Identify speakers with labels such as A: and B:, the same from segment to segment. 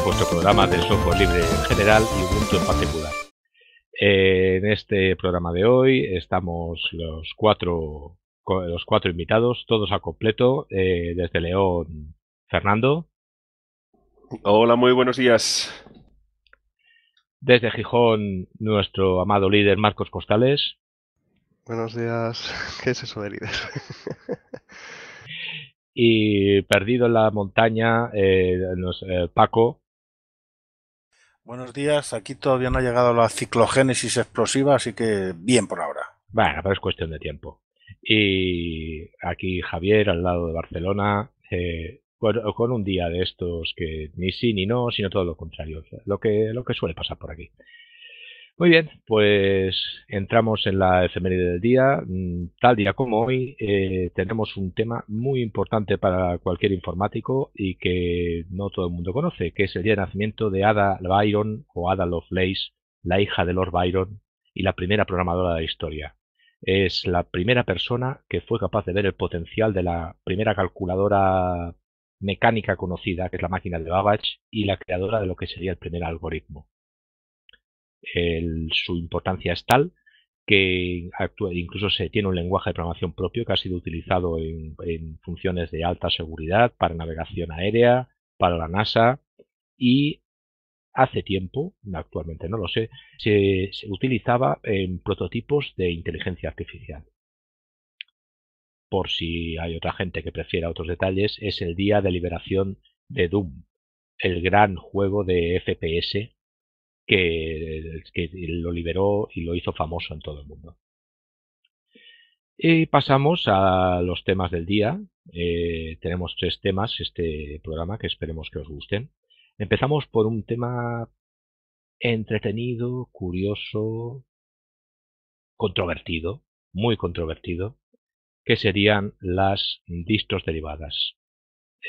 A: vuestro programa del software libre en general y Ubuntu en particular. en este programa de hoy estamos los cuatro, los cuatro invitados, todos a completo, eh, desde León, Fernando.
B: Hola, muy buenos días.
A: Desde Gijón, nuestro amado líder Marcos Costales.
C: Buenos días. ¿Qué es eso de líder?
A: y perdido en la montaña, eh, eh, Paco.
D: Buenos días, aquí todavía no ha llegado la ciclogénesis explosiva, así que bien por ahora.
A: Bueno, pero es cuestión de tiempo. Y aquí Javier, al lado de Barcelona, eh, con, con, un día de estos que ni sí ni no, sino todo lo contrario, lo que, lo que suele pasar por aquí. Muy bien, pues entramos en la efeméride del día. Mm, tal día como hoy eh, tenemos un tema muy importante para cualquier informático y que no todo el mundo conoce, que es el día de nacimiento de Ada Byron o Ada Lovelace, la hija de Lord Byron y la primera programadora de la historia. Es la primera persona que fue capaz de ver el potencial de la primera calculadora mecánica conocida, que es la máquina de Babbage, y la creadora de lo que sería el primer algoritmo su importancia es tal que incluso se tiene un lenguaje de programación propio que ha sido utilizado en, funciones de alta seguridad para navegación aérea, para la NASA y hace tiempo, actualmente no lo sé, se, utilizaba en prototipos de inteligencia artificial. Por si hay otra gente que prefiera otros detalles, es el día de liberación de Doom, el gran juego de FPS que, lo liberó y lo hizo famoso en todo el mundo. Y pasamos a los temas del día. Eh, tenemos tres temas este programa que esperemos que os gusten. Empezamos por un tema entretenido, curioso, controvertido, muy controvertido, que serían las distros derivadas.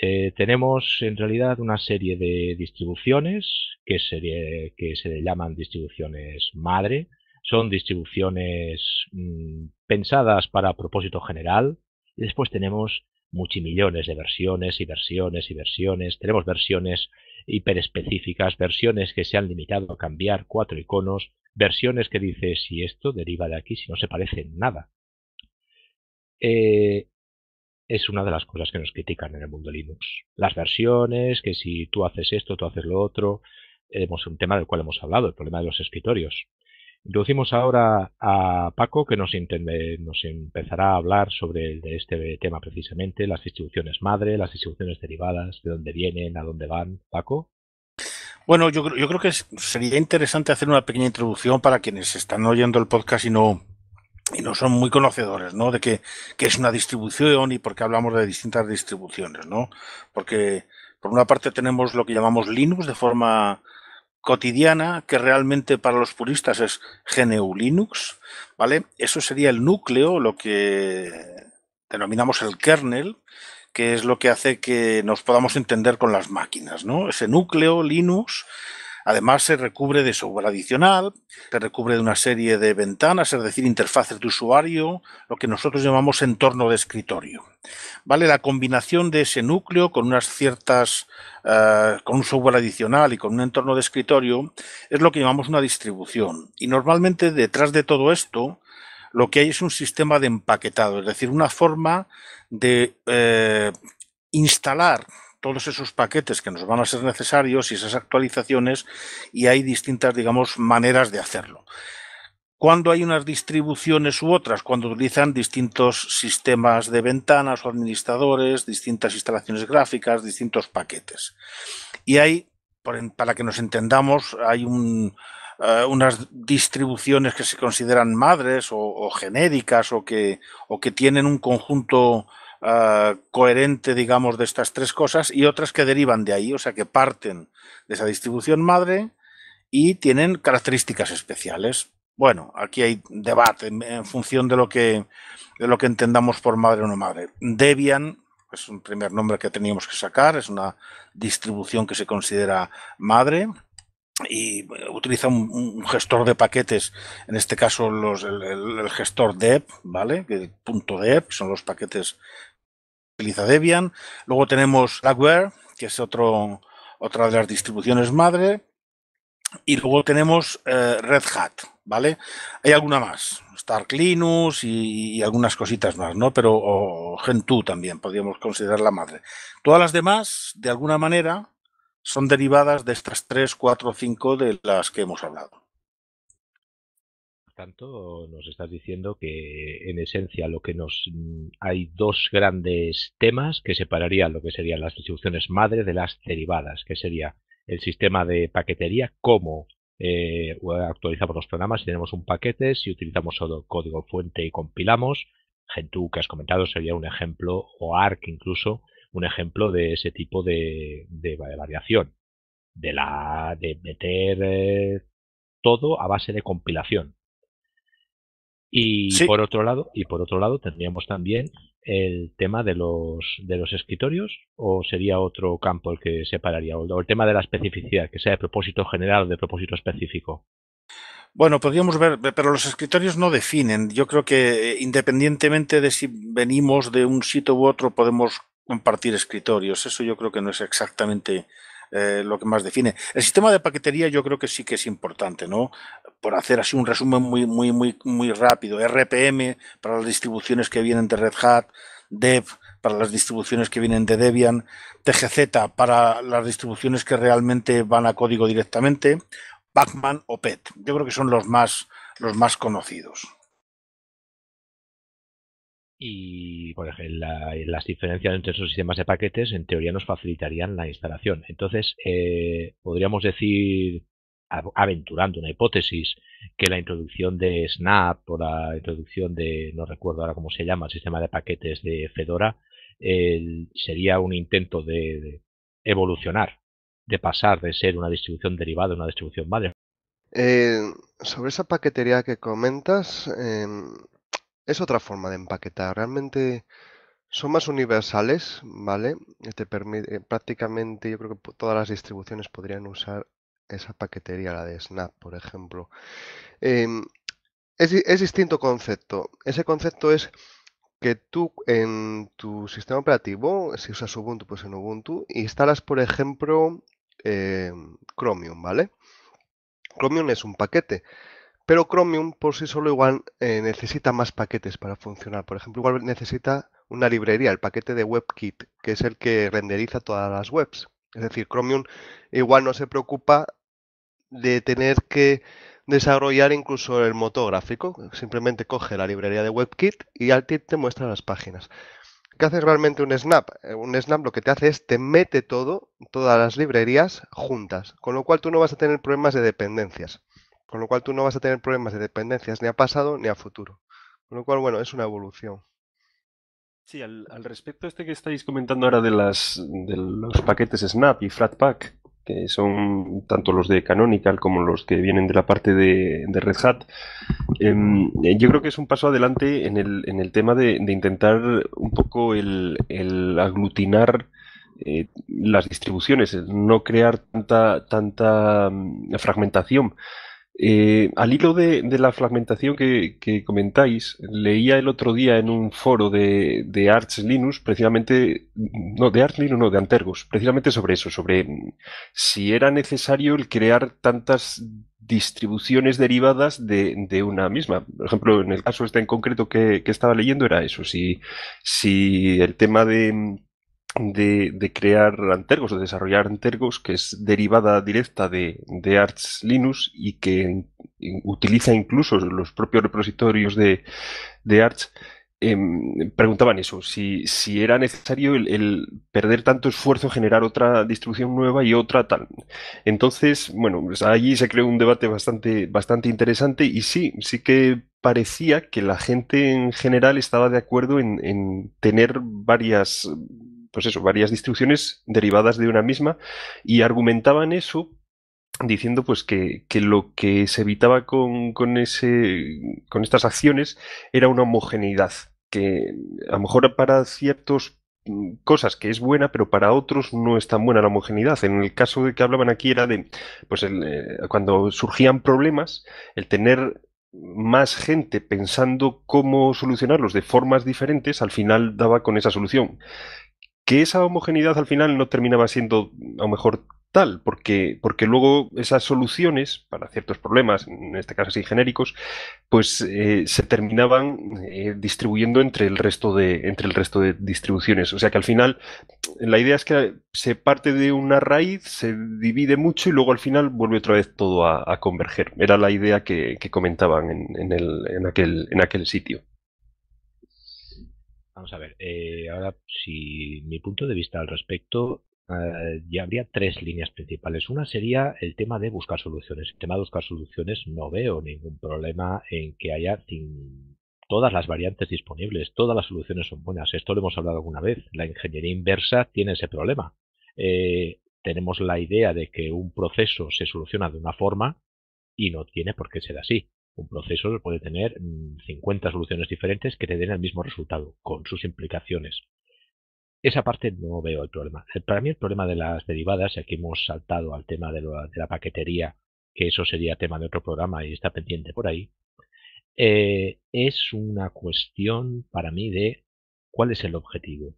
A: Eh, tenemos en realidad una serie de distribuciones que se, que se llaman distribuciones madre. Son distribuciones mm, pensadas para propósito general. Y después tenemos muchimillones de versiones y versiones y versiones. Tenemos versiones hiperespecíficas, versiones que se han limitado a cambiar cuatro iconos, versiones que dice si esto deriva de aquí, si no se parece en nada. Eh, es una de las cosas que nos critican en el mundo Linux. Las versiones, que si tú haces esto, tú haces lo otro, hemos, un tema del cual hemos hablado, el problema de los escritorios. Introducimos ahora a Paco, que nos, nos empezará a hablar sobre este tema precisamente, las distribuciones madre, las distribuciones derivadas, de dónde vienen, a dónde van. Paco.
D: Bueno, yo, yo creo que sería interesante hacer una pequeña introducción para quienes están oyendo el podcast y no, y no son muy conocedores, De qué es una distribución y por qué hablamos de distintas distribuciones, ¿no? Porque por una parte tenemos lo que llamamos Linux de forma cotidiana, que realmente para los puristas es GNU Linux, ¿vale? Eso sería el núcleo, lo que denominamos el kernel, que es lo que hace que nos podamos entender con las máquinas, ¿no? Ese núcleo Linux Además, se recubre de software adicional, se recubre de una serie de ventanas, es decir, interfaces de usuario, lo que nosotros llamamos entorno de escritorio. ¿Vale? La combinación de ese núcleo con unas ciertas, eh, con un software adicional y con un entorno de escritorio es lo que llamamos una distribución. Y normalmente detrás de todo esto, lo que hay es un sistema de empaquetado, es decir, una forma de eh, instalar todos esos paquetes que nos van a ser necesarios y esas actualizaciones y hay distintas, digamos, maneras de hacerlo. Cuando hay unas distribuciones u otras, cuando utilizan distintos sistemas de ventanas o administradores, distintas instalaciones gráficas, distintos paquetes. Y hay, para que nos entendamos, hay eh, unas distribuciones que se consideran madres o, o genéricas o que, o que tienen un conjunto Ah, coherente, digamos, de estas tres cosas y otras que derivan de ahí, o sea, que parten de esa distribución madre y tienen características especiales. Bueno, aquí hay debate en, función de lo que lo que entendamos por madre o no madre. Debian es un primer nombre que teníamos que sacar, es una distribución que se considera madre y eh, utiliza un, gestor de paquetes, en este caso los, el, gestor deb, ¿vale? Punto .deb, son los paquetes utiliza Debian. Luego tenemos Blackware, que es otro, otra de las distribuciones madre. Y luego tenemos eh, Red Hat, ¿vale? Hay alguna más, Stark Linux y, algunas cositas más, ¿no? Pero Gentoo también podríamos considerar la madre. Todas las demás, de alguna manera, son derivadas de estas tres, cuatro o cinco de las que hemos hablado
A: tanto, nos estás diciendo que en esencia lo que nos mm, hay dos grandes temas que separarían lo que serían las distribuciones madre de las derivadas, que sería el sistema de paquetería, cómo eh, actualizamos los programas, si tenemos un paquete, si utilizamos solo código fuente y compilamos. Gentoo, que has comentado, sería un ejemplo, o ARC incluso, un ejemplo de ese tipo de, variación, de, la, de meter eh, todo a base de compilación. Y por otro lado, y por otro lado tendríamos también el tema de los de los escritorios o sería otro campo el que separaría o el tema de la especificidad, que sea de propósito general o de propósito específico.
D: Bueno, podríamos ver, pero los escritorios no definen. Yo creo que eh, independientemente de si venimos de un sitio u otro, podemos compartir escritorios. Eso yo creo que no es exactamente eh, lo que más define. El sistema de paquetería yo creo que sí que es importante, ¿no? Por hacer así un resumen muy, muy, muy, muy rápido. RPM para las distribuciones que vienen de Red Hat, Dev para las distribuciones que vienen de Debian, TGZ para las distribuciones que realmente van a código directamente, Pacman o PET. Yo creo que son los más, los más conocidos
A: y por ejemplo, las diferencias entre esos sistemas de paquetes en teoría nos facilitarían la instalación. Entonces, eh, podríamos decir, aventurando una hipótesis, que la introducción de Snap o la introducción de, no recuerdo ahora cómo se llama, el sistema de paquetes de Fedora, sería un intento de, evolucionar, de pasar de ser una distribución derivada a una distribución madre.
C: Eh, sobre esa paquetería que comentas, em, es otra forma de empaquetar. Realmente son más universales, ¿vale? Te permite, prácticamente yo creo que todas las distribuciones podrían usar esa paquetería, la de Snap, por ejemplo. Em, es, distinto concepto. Ese concepto es que tú en tu sistema operativo, si usas Ubuntu, pues en Ubuntu, instalas, por ejemplo, em, Chromium, ¿vale? Chromium es un paquete pero Chromium por sí solo igual eh, necesita más paquetes para funcionar. Por ejemplo, igual necesita una librería, el paquete de WebKit, que es el que renderiza todas las webs. Es decir, Chromium igual no se preocupa de tener que desarrollar incluso el motor gráfico. Simplemente coge la librería de WebKit y al Tit te muestra las páginas. ¿Qué hace realmente un snap? Eh, un snap lo que te hace es te mete todo, todas las librerías juntas, con lo cual tú no vas a tener problemas de dependencias. Con lo cual tú no vas a tener problemas de dependencias ni a pasado ni a futuro. Con lo cual, bueno, es una evolución. Sí,
B: al, respecto a este que estáis comentando ahora de, las, de los paquetes Snap y Flatpak, que son tanto los de Canonical como los que vienen de la parte de, Red Hat, em, yo creo que es un paso adelante en el, tema de, intentar un poco el, aglutinar eh, las distribuciones, no crear tanta, tanta mm, fragmentación. Eh, al hilo de, la fragmentación que, comentáis, leía el otro día en un foro de, de, Arch Linux, precisamente, no, de Arch Linux, no, de Antergos, precisamente sobre eso, sobre mm, si era necesario el crear tantas distribuciones derivadas de, una misma. Por ejemplo, en el caso este en concreto que, estaba leyendo era eso, si el tema de mm, de, crear antergos o desarrollar antergos, que es derivada directa de, de Arch Linux y que utiliza incluso los propios repositorios de, de Arch, em, preguntaban eso, si, si era necesario el, perder tanto esfuerzo, generar otra distribución nueva y otra tal. Entonces, bueno, pues allí se creó un debate bastante, bastante interesante y sí, sí que parecía que la gente en general estaba de acuerdo en tener varias pues eso, varias distribuciones derivadas de una misma y argumentaban eso diciendo pues que, lo que se evitaba con, ese, con estas acciones era una homogeneidad, que a lo mejor para ciertas mm, cosas que es buena, pero para otros no es tan buena la homogeneidad. En el caso de que hablaban aquí era de, pues eh, cuando surgían problemas, el tener más gente pensando cómo solucionarlos de formas diferentes, al final daba con esa solución que esa homogeneidad al final no terminaba siendo a lo mejor tal, porque, porque luego esas soluciones para ciertos problemas, en este caso así genéricos, pues eh, se terminaban eh, distribuyendo entre el, resto de, entre el resto de distribuciones. O sea que al final la idea es que se parte de una raíz, se divide mucho y luego al final vuelve otra vez todo a, converger. Era la idea que, comentaban en, el, en, aquel, en aquel sitio.
A: Vamos a ver, eh, ahora si mi punto de vista al respecto, eh, ya habría tres líneas principales. Una sería el tema de buscar soluciones. El tema de buscar soluciones no veo ningún problema en que haya todas las variantes disponibles, todas las soluciones son buenas. Esto lo hemos hablado alguna vez. La ingeniería inversa tiene ese problema. Eh, tenemos la idea de que un proceso se soluciona de una forma y no tiene por qué ser así. Un proceso puede tener 50 mm, soluciones diferentes que te den el mismo resultado, con sus implicaciones. Esa parte no veo el problema. Para mí el problema de las derivadas, y aquí hemos saltado al tema de la, paquetería, que eso sería tema de otro programa y está pendiente por ahí, eh, es una cuestión para mí de cuál es el objetivo.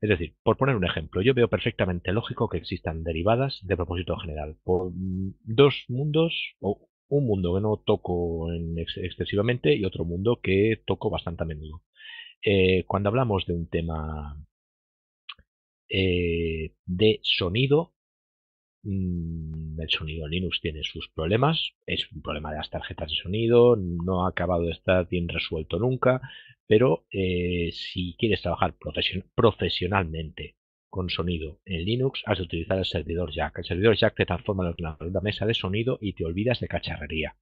A: Es decir, por poner un ejemplo, yo veo perfectamente lógico que existan derivadas de propósito general por mm, dos mundos o un mundo que no toco excesivamente y otro mundo que toco bastante a menudo. Eh, cuando hablamos de un tema eh, de sonido, mm, el sonido Linux tiene sus problemas, es un problema de las tarjetas de sonido, no ha acabado de estar bien resuelto nunca, pero eh, si quieres trabajar profesionalmente con sonido. En Linux has de utilizar el servidor Jack. El servidor Jack te transforma en una mesa de sonido y te olvidas de cacharrería.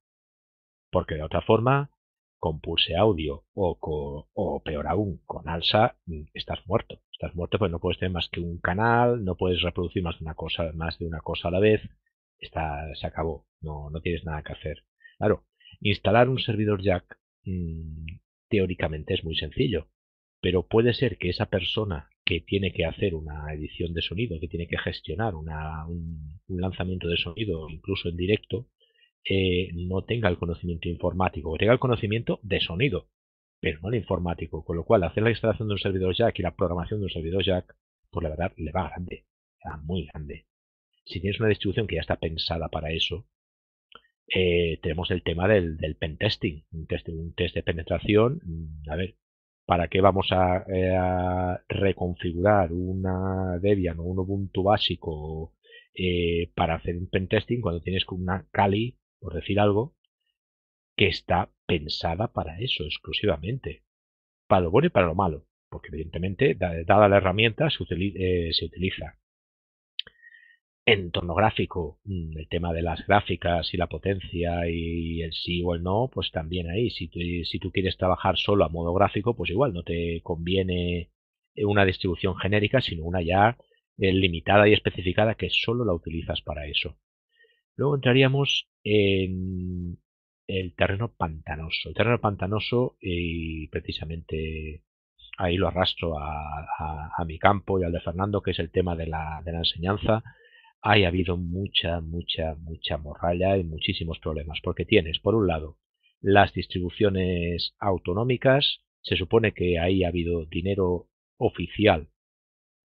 A: Porque de otra forma, con Pulse Audio o, con, o peor aún, con Alsa, mm, estás muerto. Estás muerto pues no puedes tener más que un canal, no puedes reproducir más de una cosa, más de una cosa a la vez. Está, se acabó. No, no tienes nada que hacer. Claro, instalar un servidor Jack mm, teóricamente es muy sencillo, pero puede ser que esa persona que tiene que hacer una edición de sonido, que tiene que gestionar un, lanzamiento de sonido, incluso en directo, eh, no tenga el conocimiento informático, tenga el conocimiento de sonido, pero no el informático. Con lo cual, hacer la instalación de un servidor Jack y la programación de un servidor Jack, pues la verdad le va grande, le va muy grande. Si tienes una distribución que ya está pensada para eso, eh, tenemos el tema del, del testing, un test, un test de penetración, mm, a ver, ¿Para qué vamos eh, a, reconfigurar una Debian o un Ubuntu básico eh, para hacer un pentesting cuando tienes una Kali, por decir algo, que está pensada para eso exclusivamente? Para lo bueno y para lo malo, porque evidentemente, dada la herramienta, se eh, utiliza en torno gráfico, mm, el tema de las gráficas y la potencia y el sí o el no, pues también ahí. Si, tú, si tú quieres trabajar solo a modo gráfico, pues igual no te conviene eh, una distribución genérica, sino una ya eh, limitada y especificada que solo la utilizas para eso. Luego entraríamos en el terreno pantanoso. El terreno pantanoso, eh, y precisamente ahí lo arrastro a, mi campo y al de Fernando, que es el tema de la, de la enseñanza hay habido mucha, mucha, mucha morralla y muchísimos problemas, porque tienes, por un lado, las distribuciones autonómicas, se supone que ahí ha habido dinero oficial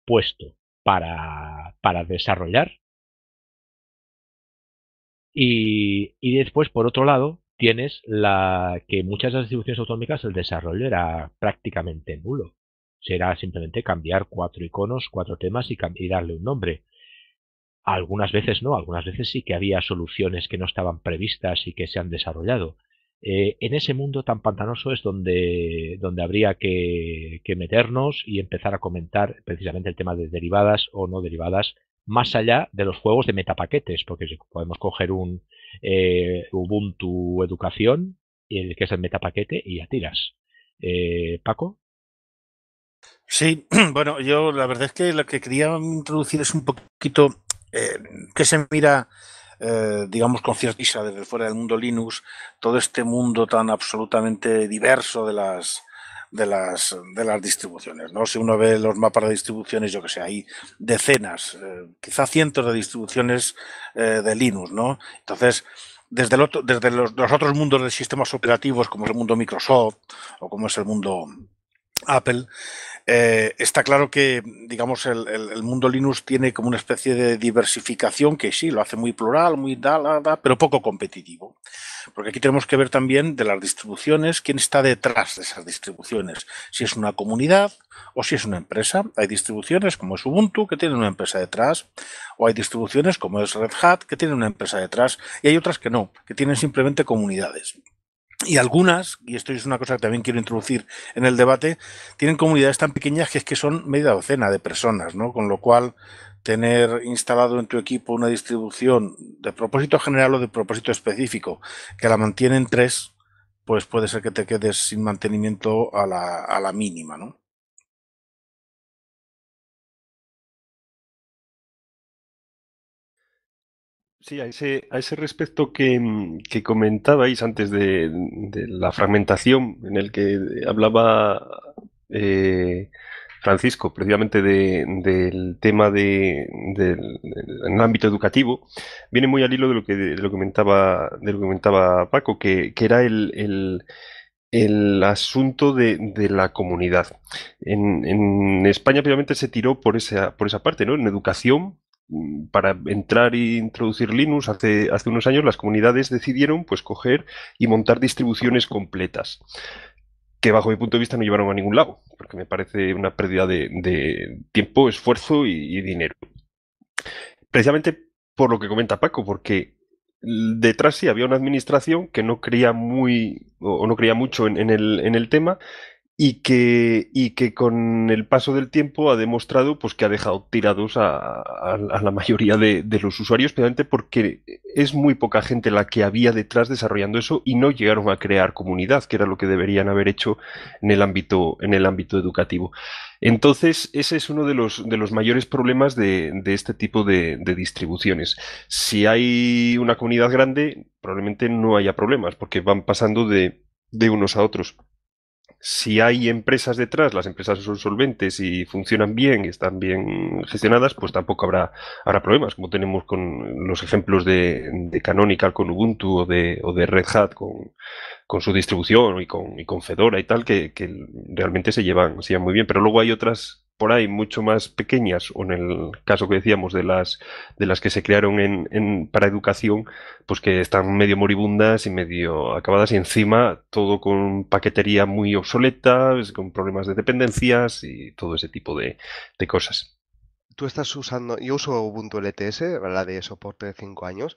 A: puesto para, para desarrollar, y, y, después, por otro lado, tienes la que muchas de las distribuciones autonómicas el desarrollo era prácticamente nulo. Será simplemente cambiar cuatro iconos, cuatro temas y, y darle un nombre. Algunas veces no, algunas veces sí que había soluciones que no estaban previstas y que se han desarrollado. Eh, en ese mundo tan pantanoso es donde, donde habría que, meternos y empezar a comentar precisamente el tema de derivadas o no derivadas, más allá de los juegos de metapaquetes, porque podemos coger un eh, Ubuntu Educación, el que es el
D: metapaquete, y ya tiras. Eh, Paco. Sí, bueno, yo la verdad es que lo que quería introducir es un poquito eh, que se mira, eh, digamos, con cierta risa desde fuera del mundo Linux, todo este mundo tan absolutamente diverso de las, de las, de las distribuciones. ¿no? Si uno ve los mapas de distribuciones, yo que sé, hay decenas, eh, quizá cientos de distribuciones de Linux. ¿no? Entonces, desde, el otro, desde los, otros mundos de sistemas operativos, como es el mundo Microsoft o como es el mundo Apple, eh, está claro que, digamos, el, mundo Linux tiene como una especie de diversificación que sí, lo hace muy plural, muy da, pero poco competitivo. Porque aquí tenemos que ver también de las distribuciones, quién está detrás de esas distribuciones, si es una comunidad o si es una empresa. Hay distribuciones como es Ubuntu, que tiene una empresa detrás, o hay distribuciones como es Red Hat, que tienen una empresa detrás, y hay otras que no, que tienen simplemente comunidades. Y algunas, y esto es una cosa que también quiero introducir en el debate, tienen comunidades tan pequeñas que es que son media docena de personas, ¿no? Con lo cual, tener instalado en tu equipo una distribución de propósito general o de propósito específico, que la mantienen tres, pues puede ser que te quedes sin mantenimiento a la, a la mínima, ¿no?
C: Sí, a ese, a ese respecto que, que comentabais antes de, la
B: fragmentación en el que hablaba eh, Francisco, precisamente del tema de, en el ámbito educativo, viene muy al hilo de lo que, lo que, comentaba, lo comentaba Paco, que, era el, asunto de, la comunidad. En, en, España, precisamente, se tiró por esa, por esa parte, ¿no? En educación, Mm, para entrar e introducir Linux, hace, unos años las comunidades decidieron pues coger y montar distribuciones completas que bajo mi punto de vista no llevaron a ningún lado, porque me parece una pérdida de, tiempo, esfuerzo y, dinero. Precisamente por lo que comenta Paco, porque detrás sí había una administración que no creía muy o no creía mucho en el tema y que, que con el paso del tiempo ha demostrado pues, que ha dejado tirados a, la mayoría de, los usuarios, porque es muy poca gente la que había detrás desarrollando eso y no llegaron a crear comunidad, que era lo que deberían haber hecho en el ámbito, en el ámbito educativo. Entonces, ese es uno de los, de los mayores problemas de, este tipo de, de, distribuciones. Si hay una comunidad grande, probablemente no haya problemas, porque van pasando de unos a otros si hay empresas detrás, las empresas son solventes y funcionan bien, y están bien gestionadas, pues tampoco habrá, habrá problemas, como tenemos con los ejemplos de, Canonical con Ubuntu o de, Red Hat con, su distribución y con, con Fedora y tal, que, que, realmente se llevan, se llevan muy bien. Pero luego hay otras por mucho más pequeñas, o en el caso que decíamos de las, de las que se crearon en, para educación, pues que están medio moribundas y medio acabadas y encima todo con paquetería muy obsoleta, con problemas de dependencias y todo ese tipo de, de cosas.
C: Tú estás usando, yo uso Ubuntu LTS, la de soporte de 5 años,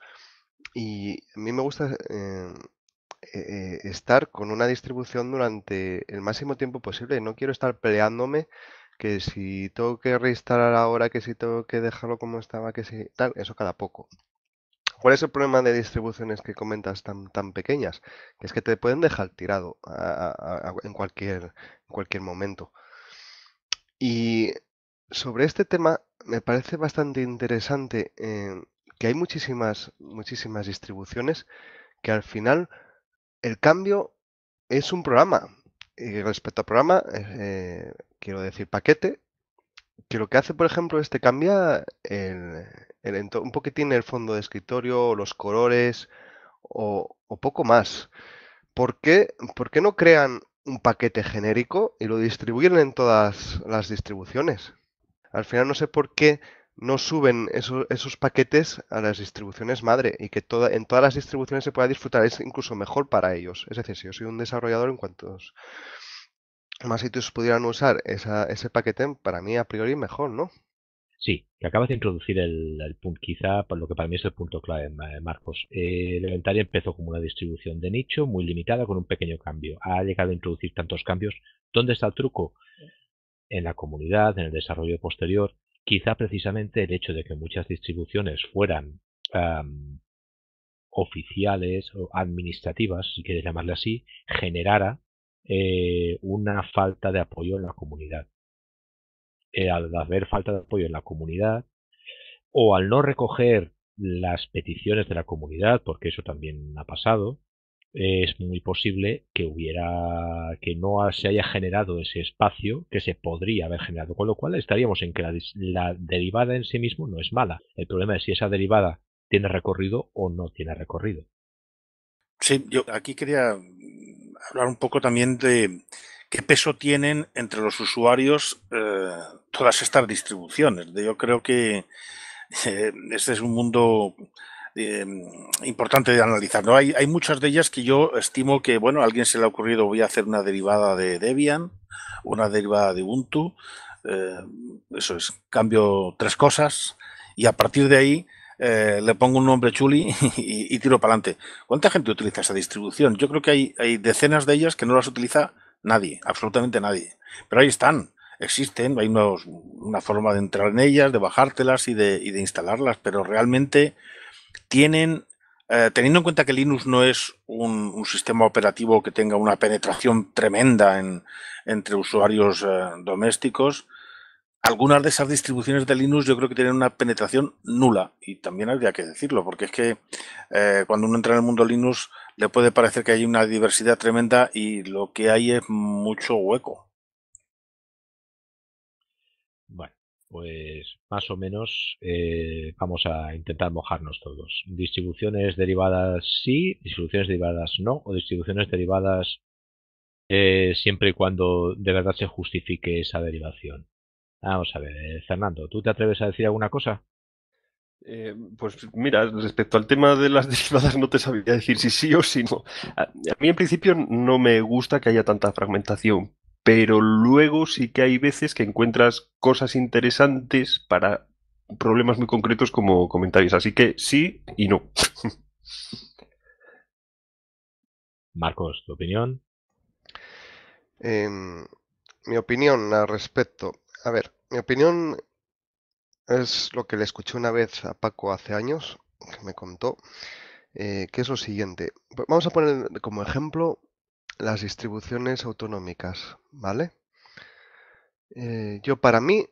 C: y a mí me gusta... Eh, eh, eh, estar con una distribución durante el máximo tiempo posible. No quiero estar peleándome que si tengo que reinstalar ahora, que si tengo que dejarlo como estaba, que si tal, eso cada poco. ¿Cuál es el problema de distribuciones que comentas tan, tan pequeñas? Que es que te pueden dejar tirado en, cualquier, cualquier momento. Y sobre este tema me parece bastante interesante eh, que hay muchísimas, muchísimas distribuciones que al final el cambio es un programa. Y respecto al programa, eh, eh, quiero decir paquete, que lo que hace, por ejemplo, es que cambia un poquitín el fondo de escritorio, los colores o, poco más. ¿Por qué? no crean un paquete genérico y lo distribuyen en todas las distribuciones? Al final no sé por qué no suben esos, paquetes a las distribuciones madre y que toda, en todas las distribuciones se pueda disfrutar. Es incluso mejor para ellos. Es decir, si yo soy un desarrollador en cuantos más sitios pudieran usar ese paquete para mí a priori mejor, ¿no?
A: Sí, que acabas de introducir el, punto, quizá lo que para mí es el punto clave, Marcos. Eh, el inventario empezó como una distribución de nicho muy limitada con un pequeño cambio. Ha llegado a introducir tantos cambios. ¿Dónde está el truco? En la comunidad, en el desarrollo posterior. Quizá precisamente el hecho de que muchas distribuciones fueran oficiales o administrativas, si quieres llamarle así, generara eh, una falta de apoyo en la comunidad. Eh, al haber falta de apoyo en la comunidad o al no recoger las peticiones de la comunidad, porque eso también ha pasado, eh, es muy posible que hubiera que no se haya generado ese espacio que se podría haber generado, con lo cual estaríamos en que la, la, derivada en sí mismo no es mala. El problema es si esa derivada tiene recorrido o no tiene recorrido.
D: Sí, yo aquí quería hablar un poco también de qué peso tienen entre los usuarios eh, todas estas distribuciones. Yo creo que eh, este es un mundo eh, importante de analizar. ¿no? Hay, hay, muchas de ellas que yo estimo que, bueno, a alguien se le ha ocurrido, voy a hacer una derivada de Debian, una derivada de Ubuntu, eso es, cambio tres cosas y a partir de ahí eh, le pongo un nombre chuli y, tiro para adelante. ¿Cuánta gente utiliza esa distribución? Yo creo que hay, decenas de ellas que no las utiliza nadie, absolutamente nadie. Pero ahí están, existen, hay una forma de entrar en ellas, de bajártelas y de, instalarlas, pero realmente tienen eh, teniendo en cuenta que Linux no es un, sistema operativo que tenga una penetración tremenda entre usuarios eh, domésticos, algunas de esas distribuciones de Linux yo creo que tienen una penetración nula y también habría que decirlo, porque es que eh, cuando uno entra en el mundo Linux le puede parecer que hay una diversidad tremenda y lo que hay es mucho hueco. Bueno,
A: pues más o menos eh, vamos a intentar mojarnos todos. Distribuciones derivadas sí, distribuciones derivadas no, o distribuciones derivadas eh, siempre y cuando de verdad se justifique esa derivación. Vamos a ver, eh, Fernando, ¿tú te atreves a decir alguna cosa?
B: Eh, pues mira, respecto al tema de las derivadas no te sabría decir si sí o si no. A, mí en principio no me gusta que haya tanta fragmentación, pero luego sí que hay veces que encuentras cosas interesantes para problemas muy concretos como comentarios. Así que sí y no.
A: Marcos, ¿tu opinión?
C: Em, mi opinión al respecto a ver, mi opinión es lo que le escuché una vez a Paco hace años, que me contó, eh, que es lo siguiente. Vamos a poner como ejemplo las distribuciones autonómicas, ¿vale? Eh, yo para mí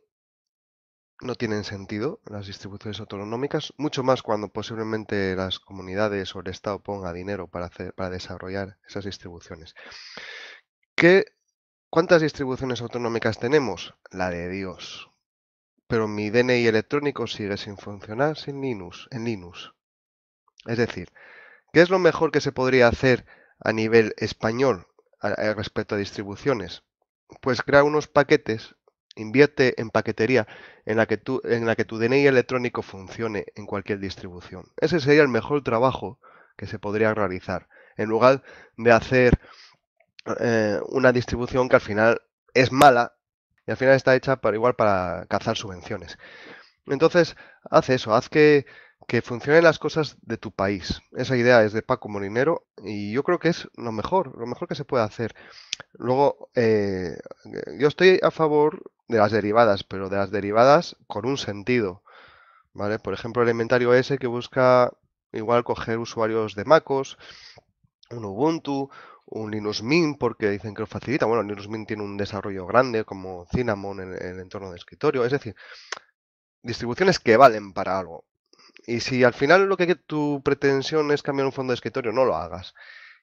C: no tienen sentido las distribuciones autonómicas, mucho más cuando posiblemente las comunidades o el Estado ponga dinero para, hacer, para desarrollar esas distribuciones. ¿Qué? ¿Cuántas distribuciones autonómicas tenemos? La de Dios. Pero mi DNI electrónico sigue sin funcionar sin Linux, en Linux. Es decir, ¿qué es lo mejor que se podría hacer a nivel español respecto a distribuciones? Pues crear unos paquetes, invierte en paquetería en la en la que tu DNI electrónico funcione en cualquier distribución. Ese sería el mejor trabajo que se podría realizar, en lugar de hacer eh, una distribución que al final es mala y al final está hecha para, igual para cazar subvenciones. Entonces, haz eso, haz que, que funcionen las cosas de tu país. Esa idea es de Paco Molinero y yo creo que es lo mejor, lo mejor que se puede hacer. Luego, eh, yo estoy a favor de las derivadas, pero de las derivadas con un sentido. ¿vale? Por ejemplo, el inventario ese que busca igual coger usuarios de MacOS un Ubuntu, un Linux Mint, porque dicen que lo facilita. Bueno, Linux Mint tiene un desarrollo grande como Cinnamon en, el entorno de escritorio. Es decir, distribuciones que valen para algo. Y si al final lo que tu pretensión es cambiar un fondo de escritorio, no lo hagas.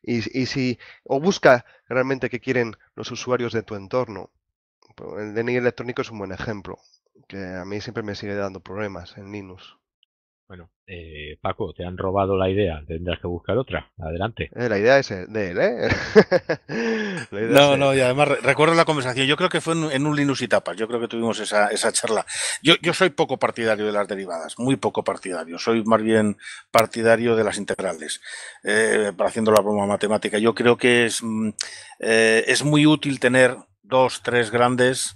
C: Y, si, o busca realmente qué quieren los usuarios de tu entorno. Pues, el DNI electrónico es un buen ejemplo, que a mí siempre me sigue dando problemas en Linux.
A: Bueno, eh, Paco, te han robado la idea, tendrás que buscar otra. Adelante. Eh, la idea es de él, ¿eh?
D: no, no, y además recuerdo la conversación, yo creo que fue en, un Linux y Tapas, yo creo que tuvimos esa, esa charla. Yo, yo, soy poco partidario de las derivadas, muy poco partidario, soy más bien partidario de las integrales, para eh, haciendo la broma matemática. Yo creo que es, mm, es muy útil tener dos, tres grandes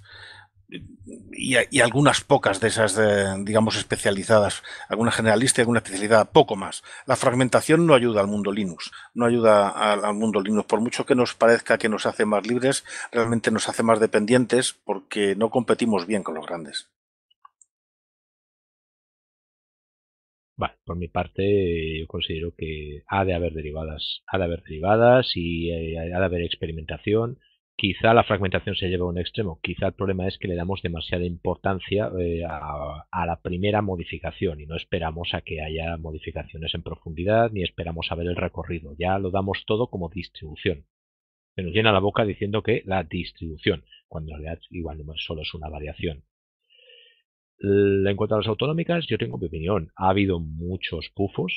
D: y, algunas pocas de esas, eh, digamos, especializadas, alguna generalista y alguna especialidad poco más. La fragmentación no ayuda al mundo Linux, no ayuda al, mundo Linux. Por mucho que nos parezca que nos hace más libres, realmente nos hace más dependientes porque no competimos bien con los grandes.
A: por mi parte yo considero que ha de haber derivadas, ha de haber derivadas y eh, ha de haber experimentación Quizá la fragmentación se lleva a un extremo, quizá el problema es que le damos demasiada importancia eh, a, la primera modificación y no esperamos a que haya modificaciones en profundidad ni esperamos a ver el recorrido, ya lo damos todo como distribución. Se nos llena la boca diciendo que la distribución, cuando en realidad igual solo es una variación. En cuanto a las autonómicas, yo tengo mi opinión. Ha habido muchos pufos,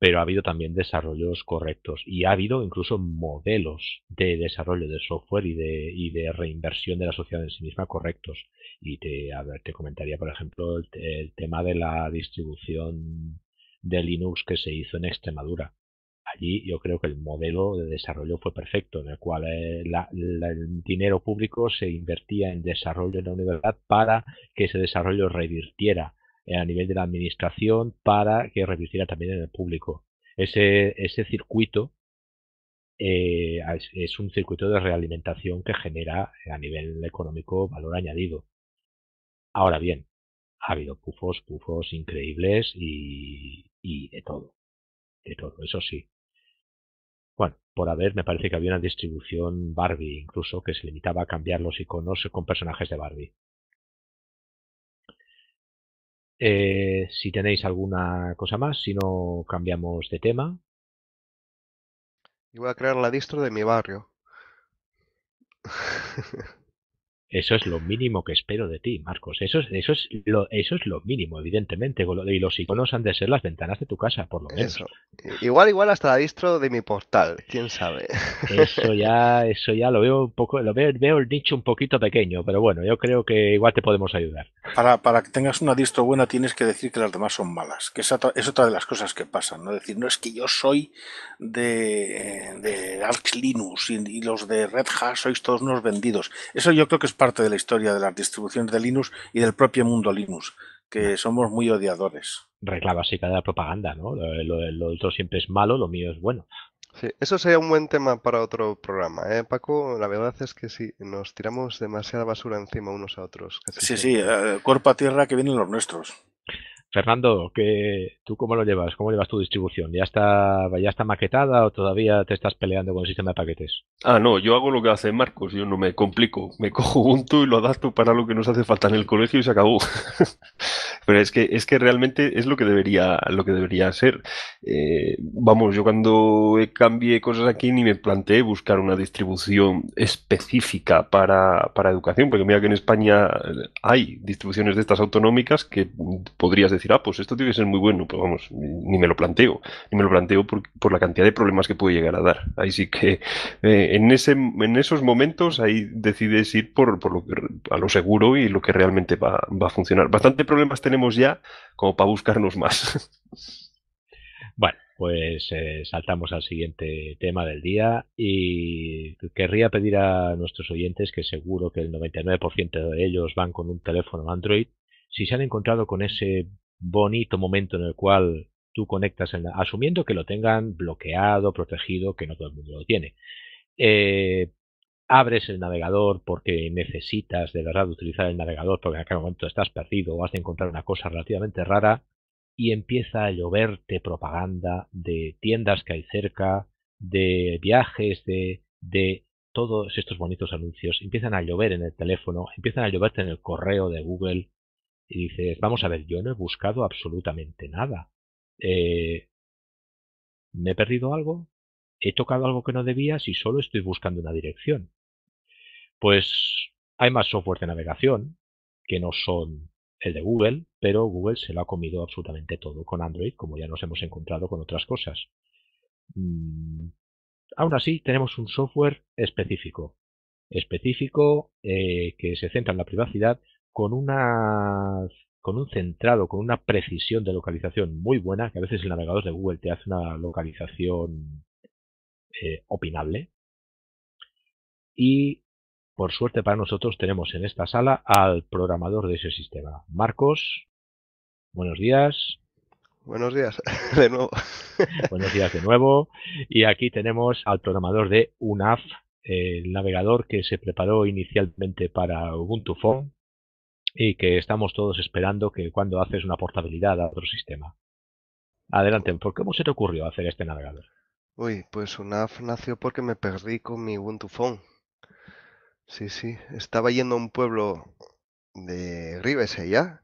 A: pero ha habido también desarrollos correctos y ha habido incluso modelos de desarrollo de software y de, de reinversión de la sociedad en sí misma correctos. Y te, te comentaría, por ejemplo, el, tema de la distribución de Linux que se hizo en Extremadura. Allí yo creo que el modelo de desarrollo fue perfecto, en el cual eh, el dinero público se invertía en desarrollo de la universidad para que ese desarrollo revirtiera eh, a nivel de la administración para que revirtiera también en el público. Ese, ese circuito eh, es, un circuito de realimentación que genera eh, a nivel económico valor añadido. Ahora bien, ha habido pufos, pufos increíbles y, y de todo. De todo, eso sí. Bueno, por haber, me parece que había una distribución Barbie incluso que se limitaba a cambiar los iconos con personajes de Barbie. Eh, si tenéis alguna cosa más, si no cambiamos de tema.
C: Y voy a crear la distro de mi barrio.
A: Eso es lo mínimo que espero de ti, Marcos. Eso es, eso es, lo, eso es lo mínimo, evidentemente. Y los iconos han de ser las ventanas de tu casa, por lo menos.
C: Igual, igual hasta la distro de mi portal, quién sabe.
A: Eso ya, eso ya lo veo un poco, lo veo, el nicho un poquito pequeño, pero bueno, yo creo que igual te podemos ayudar.
D: Para, para que tengas una distro buena tienes que decir que las demás son malas, que es otra, de las cosas que pasan, ¿no? Decir, no es que yo soy de, eh, de Linux y, y los de Red Hat sois todos unos vendidos. Eso yo creo que es parte de la historia de las distribuciones de Linux y del propio mundo Linux, que somos muy odiadores.
A: Regla básica de la propaganda, ¿no? Lo, otro siempre es malo, lo mío es bueno.
C: Sí, eso sería un buen tema para otro programa, ¿eh, Paco? La verdad es que sí, nos tiramos demasiada basura encima unos a otros.
D: sí, sí, eh, cuerpo a tierra que vienen los nuestros.
A: Fernando, ¿qué, ¿tú cómo lo llevas? ¿Cómo llevas tu distribución? ¿Ya está, ¿Ya está maquetada o todavía te estás peleando con el sistema de paquetes?
D: Ah, no, yo hago
B: lo que hace Marcos, yo no me complico. Me cojo Ubuntu y lo adapto para lo que nos hace falta en el colegio y se acabó. Pero es que, es que realmente es lo que debería, lo que debería ser. Eh, vamos, yo cuando cambié cosas aquí ni me planteé buscar una distribución específica para, para educación, porque mira que en España hay distribuciones de estas autonómicas que podrías decir, ah, pues esto tiene que ser muy bueno, pero vamos, ni me lo planteo, ni me lo planteo por, la cantidad de problemas que puede llegar a dar. Ahí sí que eh, en, ese, en esos momentos ahí decides ir por, lo a lo seguro y lo que realmente va, a funcionar. Bastante problemas tenemos ya como para buscarnos más.
A: Bueno, pues eh, saltamos al siguiente tema del día y querría pedir a nuestros oyentes, que seguro que el 99% de ellos van con un teléfono Android, si se han encontrado con ese bonito momento en el cual tú conectas, en asumiendo que lo tengan bloqueado, protegido, que no todo el mundo lo tiene. Eh, abres el navegador porque necesitas de verdad utilizar el navegador porque en aquel momento estás perdido o has de encontrar una cosa relativamente rara y empieza a lloverte propaganda de tiendas que hay cerca, de viajes, de, de todos estos bonitos anuncios. Empiezan a llover en el teléfono, empiezan a lloverte en el correo de Google, y dices, vamos a ver, yo no he buscado absolutamente nada. Eh, ¿Me he perdido algo? ¿He tocado algo que no debía si solo estoy buscando una dirección? Pues hay más software de navegación que no son el de Google, pero Google se lo ha comido absolutamente todo con Android, como ya nos hemos encontrado con otras cosas. Mm, aún así, tenemos un software específico, específico eh, que se centra en la privacidad, con una con un centrado, con una precisión de localización muy buena, que a veces el navegador de Google te hace una localización eh, opinable. Y por suerte para nosotros tenemos en esta sala al programador de ese sistema. Marcos, buenos días.
C: Buenos días, de nuevo.
A: buenos días de nuevo. Y aquí tenemos al programador de UNAF, el navegador que se preparó inicialmente para Ubuntu Phone y que estamos todos esperando que cuando haces una portabilidad a otro sistema. Adelante, ¿por qué se te ocurrió hacer este navegador?
C: Uy, pues UNAF nació porque me perdí con mi Ubuntu Phone. Sí, sí, estaba yendo a un pueblo de ribesella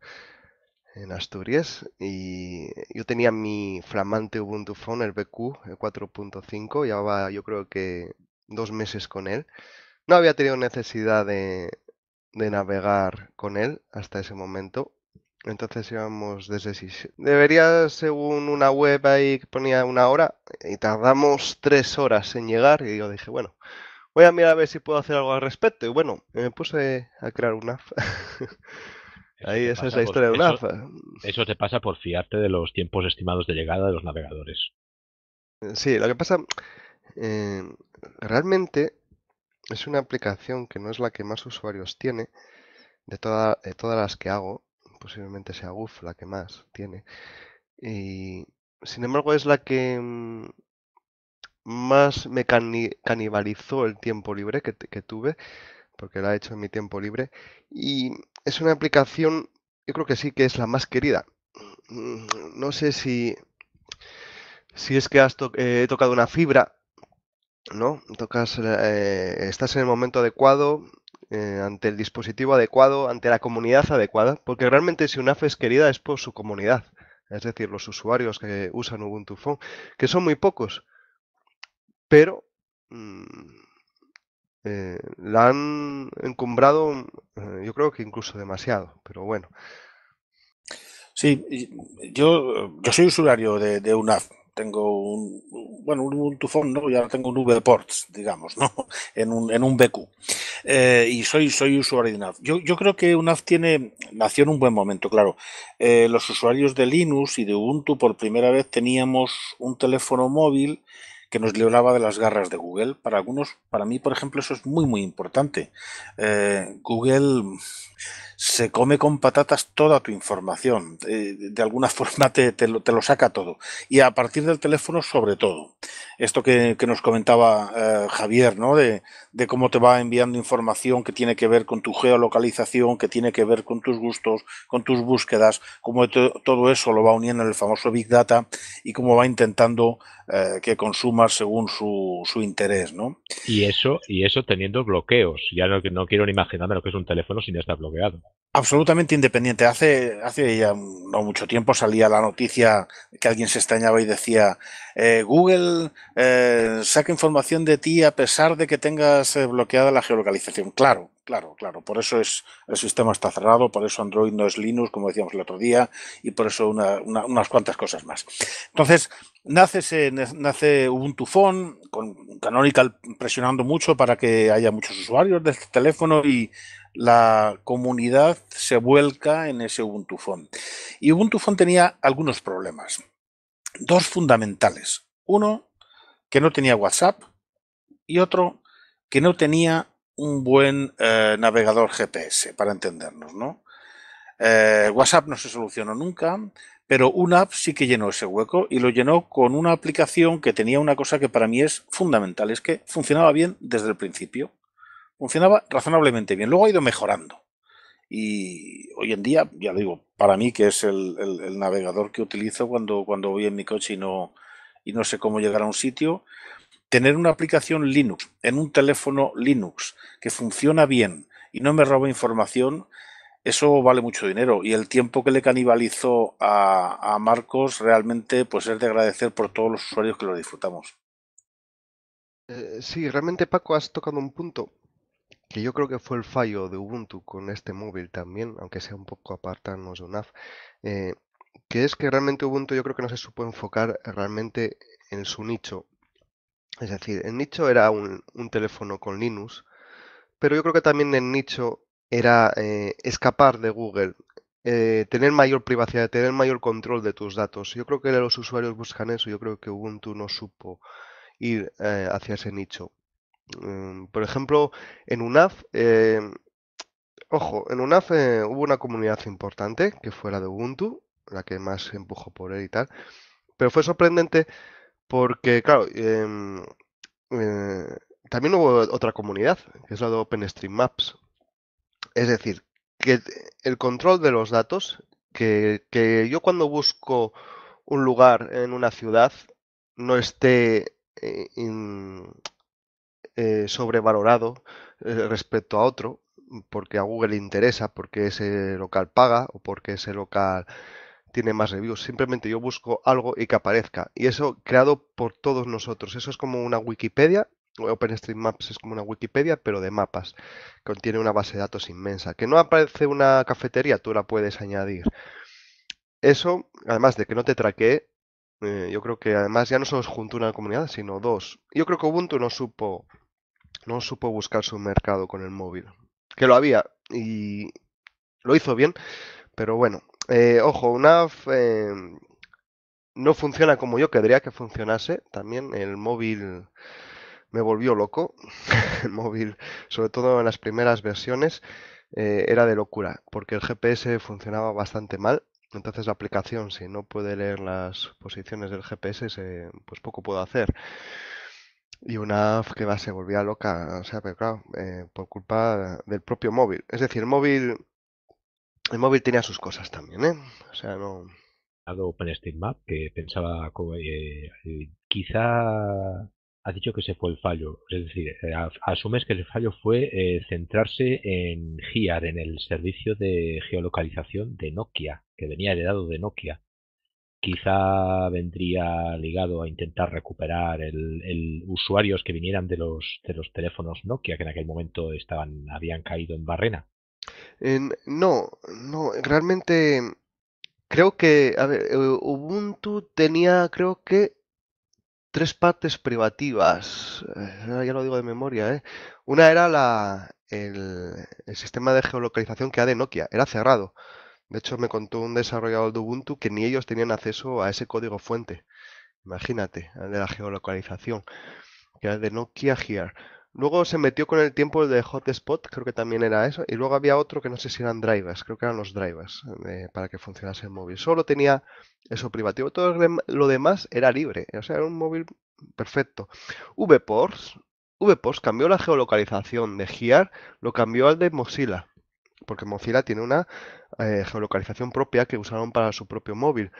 C: en Asturias, y yo tenía mi flamante Ubuntu Phone, el BQ, el 4.5, llevaba yo creo que dos meses con él. No había tenido necesidad de, de navegar con él hasta ese momento. Entonces íbamos desde Debería, según una web ahí que ponía una hora, y tardamos tres horas en llegar, y yo dije, bueno, voy a mirar a ver si puedo hacer algo al respecto. Y bueno, me puse a crear un app. Ahí esa es la historia de un eso, app.
A: Eso te pasa por fiarte de los tiempos estimados de llegada de los navegadores.
C: Sí, lo que pasa, eh, realmente es una aplicación que no es la que más usuarios tiene, de, todas las que hago, posiblemente sea Goof la que más tiene. Y sin embargo es la que mm, más me canibalizó el tiempo libre que, tuve, porque la he hecho en mi tiempo libre. Y es una aplicación, yo creo que sí que es la más querida. Mm, no sé si, si es que has eh, he tocado una fibra ¿no? Tocas, eh, estás en el momento adecuado, eh, ante el dispositivo adecuado, ante la comunidad adecuada, porque realmente si una es querida es por su comunidad, es decir, los usuarios que usan Ubuntu Phone, que son muy pocos, pero mm, eh, la han encumbrado, yo creo que incluso demasiado, pero bueno.
D: Sí, yo, yo soy usuario de, de una tengo un, bueno, un Ubuntu Phone, ¿no? Y tengo un VPorts, digamos, ¿no? En un, en un BQ. Eh, y soy, soy usuario de NAV. Yo, yo creo que UNAV tiene, nació en un buen momento, claro. Eh, los usuarios de Linux y de Ubuntu por primera vez teníamos un teléfono móvil que nos libraba de las garras de Google. Para algunos, para mí, por ejemplo, eso es muy, muy importante. Eh, Google se come con patatas toda tu información, eh, de alguna forma te, lo, saca todo, y a partir del teléfono sobre todo. Esto que, nos comentaba eh, Javier, ¿no? De, cómo te va enviando información que tiene que ver con tu geolocalización, que tiene que ver con tus gustos, con tus búsquedas, cómo todo eso lo va uniendo en el famoso Big Data y cómo va intentando eh, que consumas según su, su, interés, ¿no?
A: Y eso, y eso teniendo bloqueos. Ya no, quiero ni imaginarme lo que es un teléfono sin estar bloqueado.
D: Absolutamente independiente. Hace, hace ya no mucho tiempo salía la noticia que alguien se extrañaba y decía eh, Google eh, saca información de ti a pesar de que tengas bloqueada la geolocalización. Claro, Claro, claro, por eso es el sistema está cerrado, por eso Android no es Linux, como decíamos el otro día, y por eso unas cuantas cosas más. Entonces, nace, nace Ubuntu Phone, con Canonical presionando mucho para que haya muchos usuarios de este teléfono y la comunidad se vuelca en ese Ubuntu Phone. Y Ubuntu Phone tenía algunos problemas, dos fundamentales. Uno, que no tenía WhatsApp, y otro, que no tenía un buen eh, navegador GPS, para entendernos, ¿no? Eh, WhatsApp no se solucionó nunca, pero una app sí que llenó ese hueco y lo llenó con una aplicación que tenía una cosa que para mí es fundamental, es que funcionaba bien desde el principio. Funcionaba razonablemente bien, luego ha ido mejorando. Y hoy en día, ya digo, para mí que es el, navegador que utilizo cuando, cuando voy en mi coche no, y no sé cómo llegar a un sitio, tener una aplicación Linux en un teléfono Linux que funciona bien y no me roba información, eso vale mucho dinero y el tiempo que le canibalizó a, Marcos realmente pues es de agradecer por todos los usuarios que lo disfrutamos.
C: Eh, sí, realmente Paco has tocado un punto que yo creo que fue el fallo de Ubuntu con este móvil también, aunque sea un poco apartarnos de un eh, que es que realmente Ubuntu yo creo que no se supo enfocar realmente en su nicho es decir, el nicho era un, teléfono con Linux, pero yo creo que también el nicho era eh, escapar de Google, eh, tener mayor privacidad, tener mayor control de tus datos. Yo creo que los usuarios buscan eso, yo creo que Ubuntu no supo ir eh, hacia ese nicho. Mm, por ejemplo, en UNAF, ojo, en UNAF hubo una comunidad importante que fue la de Ubuntu, la que más empujó por él y tal, pero fue sorprendente porque, claro, em, eh, también hubo otra comunidad, que es la de OpenStreetMaps. Es decir, que el control de los datos, que, yo cuando busco un lugar en una ciudad no esté eh, eh, sobrevalorado respecto a otro, porque a Google le interesa, porque ese local paga o porque ese local tiene más reviews. Simplemente yo busco algo y que aparezca. Y eso creado por todos nosotros. Eso es como una Wikipedia. Eh, OpenStreetMaps es como una Wikipedia, pero de mapas. Contiene una base de datos inmensa. Que no aparece una cafetería, tú la puedes añadir. Eso, además de que no te traqué, eh, yo creo que además ya no somos es junto una comunidad, sino dos. Yo creo que Ubuntu no supo, no supo buscar su mercado con el móvil. Que lo había y lo hizo bien, pero bueno, eh, ojo, unaf eh, em, no funciona como yo querría que funcionase. También el móvil me volvió loco. el móvil, sobre todo en las primeras versiones, eh, era de locura, porque el GPS funcionaba bastante mal. Entonces la aplicación, si no puede leer las posiciones del GPS, pues poco puedo hacer. Y una que va, se volvía loca, o sea, pero claro, eh, por culpa del propio móvil. Es decir, el móvil el móvil tenía sus
A: cosas también, ¿eh? O sea, no... OpenStreetMap, que pensaba, eh, eh, quizá Ha dicho que se fue el fallo, es decir, eh, asumes que el fallo fue centrarse en GIAR, en el servicio de geolocalización de Nokia, que venía heredado de Nokia. Quizá vendría ligado a intentar recuperar el usuarios que vinieran de los, de los teléfonos Nokia, que en aquel momento estaban, habían caído en barrena
C: no, no, realmente mm, creo que, eh, Ubuntu tenía, creo que, tres partes privativas. Eh, ya lo digo de memoria, eh. Una era la, el, sistema de geolocalización que ha de Nokia, era cerrado. De hecho, me contó un desarrollador de Ubuntu que ni ellos tenían acceso a ese código fuente. Imagínate, de la geolocalización, que era de Nokia Here. Luego se metió con el tiempo el de Hotspot, creo que también era eso. Y luego había otro que no sé si eran drivers, creo que eran los drivers eh, para que funcionase el móvil. Solo tenía eso privativo. Todo lo demás era libre. O sea, era un móvil perfecto. VPORS, VPORS cambió la geolocalización de Gear, lo cambió al de Mozilla porque Mozilla tiene una eh, geolocalización propia que usaron para su propio móvil.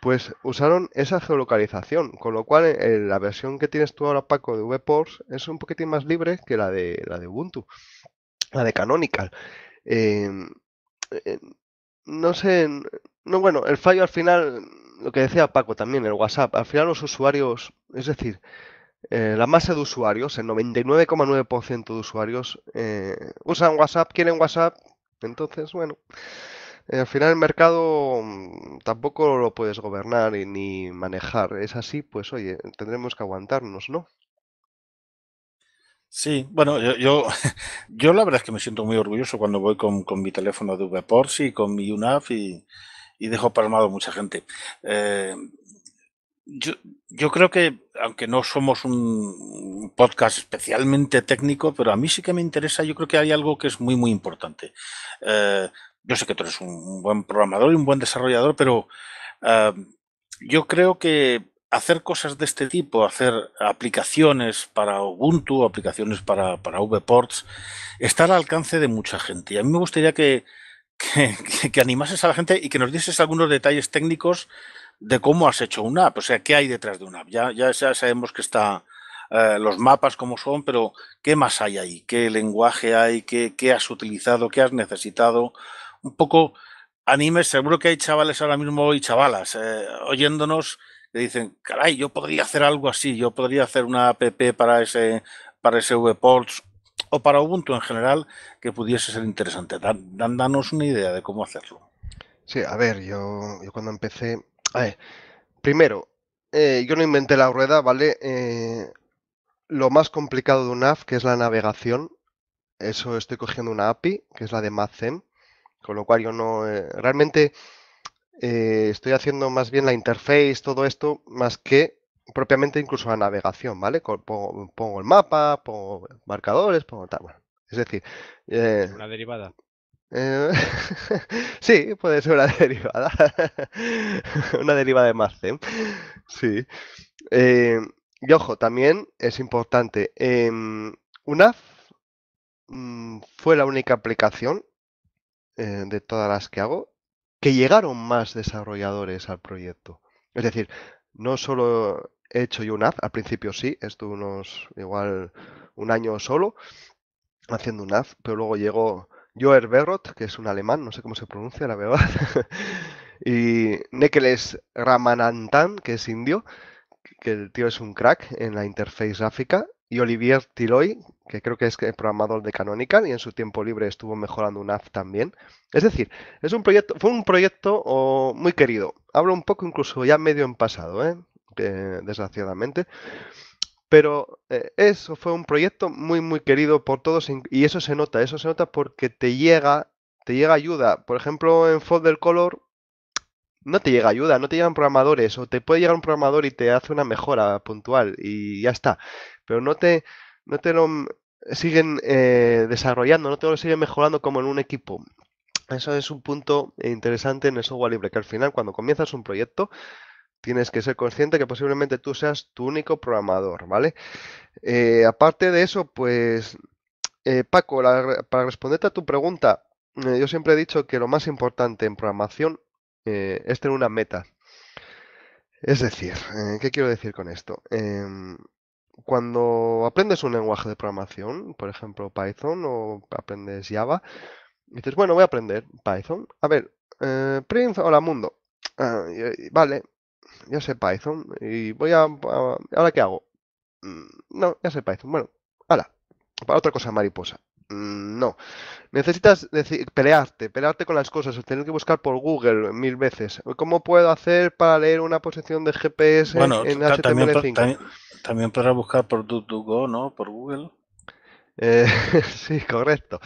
C: Pues usaron esa geolocalización, con lo cual eh, la versión que tienes tú ahora, Paco, de WebPorts es un poquitín más libre que la de, la de Ubuntu, la de Canonical. Em, eh, no sé, no, bueno, el fallo al final, lo que decía Paco también, el WhatsApp, al final los usuarios, es decir, la masa de usuarios, el 99,9% de usuarios usan WhatsApp, quieren WhatsApp, entonces, bueno, eh, al final el mercado mm, tampoco lo puedes gobernar ni manejar. Es así, pues
D: oye, tendremos que aguantarnos, ¿no? Sí, bueno, yo, yo, la verdad es que me siento muy orgulloso cuando voy con, mi teléfono de VPORS y con mi UNAF y, dejo palmado a mucha gente. Eh, yo, yo, creo que, aunque no somos un, podcast especialmente técnico, pero a mí sí que me interesa, yo creo que hay algo que es muy, muy importante. Eh, yo sé que tú eres un, buen programador y un buen desarrollador, pero eh, yo creo que hacer cosas de este tipo, hacer aplicaciones para Ubuntu, aplicaciones para, para VPorts, está al alcance de mucha gente. Y a mí me gustaría que, que, animases a la gente y que nos dieses algunos detalles técnicos de cómo has hecho una app, o sea, qué hay detrás de una app. Ya, ya sabemos que está eh, los mapas como son, pero ¿qué más hay ahí? ¿Qué lenguaje hay? ¿Qué, has utilizado? ¿Qué has necesitado? Un poco animes, seguro que hay chavales ahora mismo y chavalas eh, oyéndonos que dicen, caray, yo podría hacer algo así, yo podría hacer una app para ese, para ese VPorts o para Ubuntu en general que pudiese ser interesante. danos una idea de cómo hacerlo. Sí, a ver, yo, yo cuando empecé... A primero, eh, yo no inventé
C: la rueda, ¿vale? lo más complicado de un app, que es la navegación, eso estoy cogiendo una API, que es la de Mathem, con lo cual yo no... Eh, realmente eh, estoy haciendo más bien la interface, todo esto, más que propiamente incluso la navegación, ¿vale? Pongo, el mapa, pongo marcadores, pongo tal. es decir... Eh, una derivada. Eh, sí, puede ser una derivada. una derivada de Mathem, Sí. Y ojo, también es importante, eh, em, UNAF mm, fue la única aplicación eh, de todas las que hago que llegaron más desarrolladores al proyecto. Es decir, no solo he hecho yo UNAF, al principio sí, estuve unos, igual un año solo haciendo UNAF, pero luego llegó Joer Berroth, que es un alemán, no sé cómo se pronuncia la verdad, y Nekeles Ramanantan, que es indio, que el tío es un crack en la interface gráfica, y Olivier Tiloy, que creo que es programador de Canonical y en su tiempo libre estuvo mejorando un app también. Es decir, es un proyecto, fue un proyecto muy querido. Hablo un poco incluso ya medio en pasado, ¿eh? desgraciadamente. Pero eh, eso fue un proyecto muy, muy querido por todos y eso se nota, eso se nota porque te llega, te llega ayuda. Por ejemplo, en del Color no te llega ayuda, no te llegan programadores, o te puede llegar un programador y te hace una mejora puntual y ya está. Pero no te, no te lo siguen eh, desarrollando, no te lo siguen mejorando como en un equipo. Eso es un punto interesante en el software libre, que al final cuando comienzas un proyecto tienes que ser consciente que posiblemente tú seas tu único programador, ¿vale? Eh, aparte de eso, pues eh, Paco, para responderte a tu pregunta, yo siempre he dicho que lo más importante en programación eh, es tener una meta. Es decir, eh, ¿qué quiero decir con esto? Em, cuando aprendes un lenguaje de programación, por ejemplo Python o aprendes Java, dices, bueno, voy a aprender Python. A ver, eh, Prince, hola mundo. Ah, vale, ya sé Python. Y voy a, ¿Ahora qué hago? Mm, no, ya sé Python. Bueno, hala. para otra cosa mariposa. Mm, no. Necesitas decir, pelearte, pelearte con las cosas, tener que buscar por Google mil veces. ¿Cómo puedo hacer para leer una posición de GPS en HTML5? También, para buscar por DuckDuckGo, ¿no? Por Google. Eh, sí, correcto.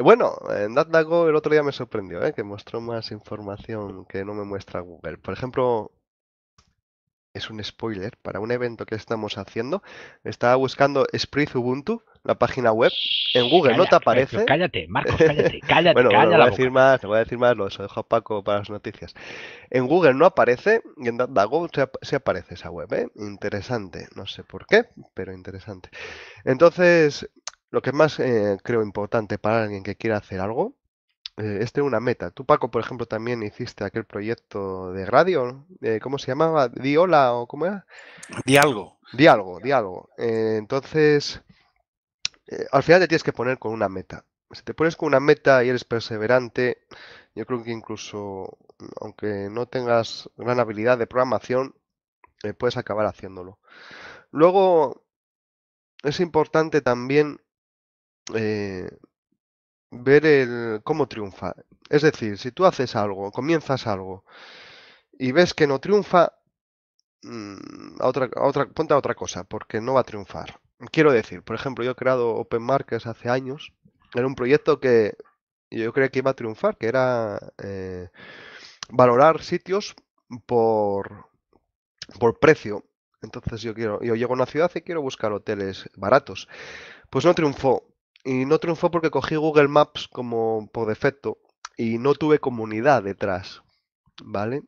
C: Bueno, en DuckDuckGo el otro día me sorprendió, ¿eh? que mostró más información que no me muestra Google. Por ejemplo, es un spoiler para un evento que estamos haciendo. Estaba buscando Spritz Ubuntu, la página web, en Google, ¿no te aparece? cállate, Marcos, cállate, cállate. bueno, cállate voy a decir más, voy a decir más, lo dejo a Paco para las noticias. En Google no aparece y en Dago se, se, aparece esa web, ¿eh? Interesante, no sé por qué, pero interesante. Entonces, lo que es más eh, creo importante para alguien que quiera hacer algo eh, este es una meta. Tú, Paco, por ejemplo, también hiciste aquel proyecto de radio, eh, ¿cómo se llamaba? Diola o cómo era? Diálogo. Diálogo, diálogo. Eh, entonces, al final te tienes que poner con una meta. Si te pones con una meta y eres perseverante, yo creo que incluso, aunque no tengas gran habilidad de programación, puedes acabar haciéndolo. Luego, es importante también ver el, cómo triunfa. Es decir, si tú haces algo, comienzas algo y ves que no triunfa, mm, otra, otra, ponte a otra cosa, porque no va a triunfar. Quiero decir, por ejemplo, yo he creado Open Markets hace años, era un proyecto que yo creía que iba a triunfar, que era eh, valorar sitios por, por precio. Entonces yo quiero, yo llego a una ciudad y quiero buscar hoteles baratos. Pues no triunfó, y no triunfó porque cogí Google Maps como por defecto y no tuve comunidad detrás, ¿vale?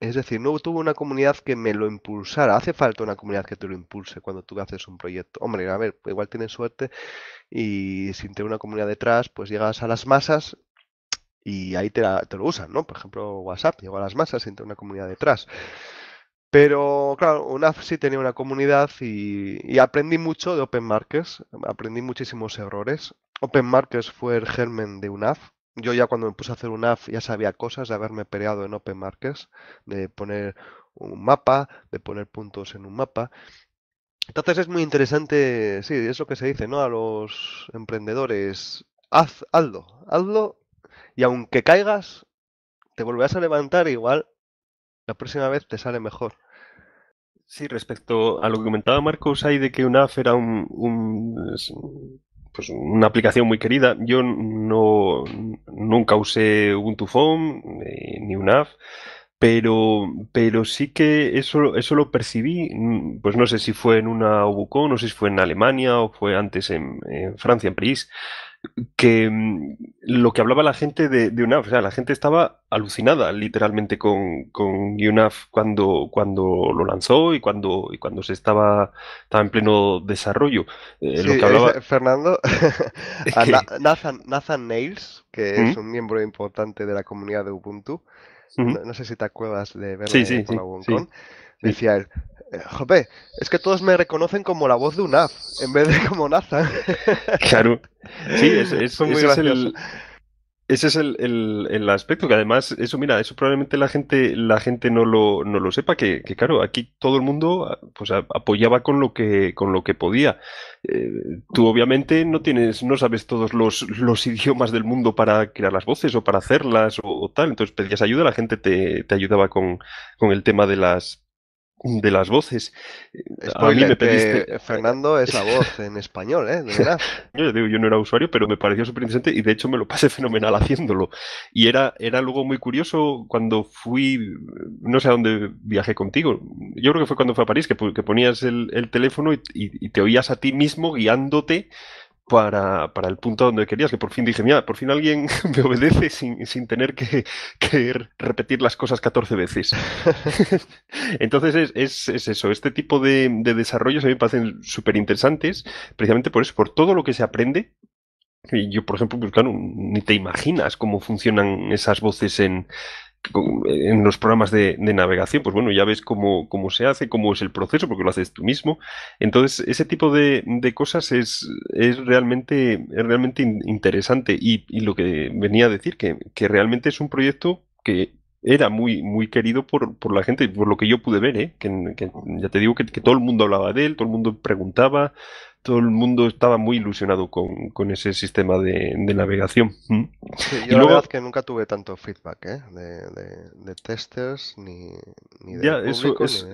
C: Es decir, no tuve una comunidad que me lo impulsara. Hace falta una comunidad que te lo impulse cuando tú haces un proyecto. Hombre, a ver, igual tienes suerte y sin tener una comunidad detrás, pues llegas a las masas y ahí te, lo usan, ¿no? Por ejemplo, WhatsApp llegó a las masas sin tener una comunidad detrás. Pero claro, UNAF sí tenía una comunidad y, aprendí mucho de Open Markets, aprendí muchísimos errores. Open Markets fue el germen de UNAF. Yo ya cuando me puse a hacer UNAF ya sabía cosas de haberme peleado en Open Markets, de poner un mapa, de poner puntos en un mapa. Entonces es muy interesante, sí, es lo que se dice, ¿no? A los emprendedores, haz, hazlo, hazlo y aunque caigas, te volverás a levantar igual la próxima vez te sale mejor. Sí,
B: respecto a lo que comentaba Marcos, hay de que UNAF era un, pues, una aplicación muy querida. Yo no nunca usé Ubuntu Phone eh, ni UNAF, pero, pero sí que eso, eso lo percibí, mm, pues no sé si fue en una o no sé si fue en Alemania o fue antes en, en Francia, en París, que mm, lo que hablaba la gente de, de, UNAF, o sea, la gente estaba alucinada literalmente con, con UNAF cuando, cuando lo lanzó y cuando, y cuando se estaba, estaba en pleno desarrollo.
C: Fernando, Nathan, Nails, que es un miembro importante de la comunidad de Ubuntu, no, sé si te acuerdas de verlo sí, sí, Hong Decía él, eh, jope, es que todos me reconocen como la voz de un en vez de como NASA.
B: claro. Sí, eso es, muy ese, es el, ese es el, aspecto que además, eso mira, eso probablemente la gente, la gente no lo, no lo sepa, que, claro, aquí todo el mundo pues, apoyaba con lo que, con lo que podía. Eh, tú obviamente no tienes, no sabes todos los, idiomas del mundo para crear las voces o para hacerlas o, tal, entonces pedías ayuda, la gente te, ayudaba con, con el tema de las, de las voces. Eh, eh,
C: Fernando es la voz en español, ¿eh? De verdad.
B: yo, digo, yo no era usuario, pero me pareció súper y de hecho me lo pasé fenomenal haciéndolo. Y era, era luego muy curioso cuando fui, no sé a dónde viajé contigo, yo creo que fue cuando fue a París, que, ponías el, teléfono y te oías a ti mismo guiándote para, el punto donde querías, que por fin dije, mira, por fin alguien me obedece sin, tener que, repetir las cosas 14 veces. Entonces es, eso, este tipo de, de desarrollos a mí me parecen súper interesantes, precisamente por eso, por todo lo que se aprende Y yo, por ejemplo, pues claro, ni te imaginas cómo funcionan esas voces en, eh, en los programas de, navegación, pues bueno, ya ves cómo, cómo, se hace, cómo es el proceso, porque lo haces tú mismo. Entonces, ese tipo de, de cosas es, es, realmente, es realmente interesante. Y, lo que venía a decir, que, que, realmente es un proyecto que era muy, muy querido por, por la gente, por lo que yo pude ver, ¿eh? que, que, ya te digo que, que todo el mundo hablaba de él, todo el mundo preguntaba, todo el mundo estaba muy ilusionado con, ese sistema de, navegación. Mm. yo y la verdad es
C: que nunca tuve tanto feedback ¿eh? de, testers ni, de. público, eso,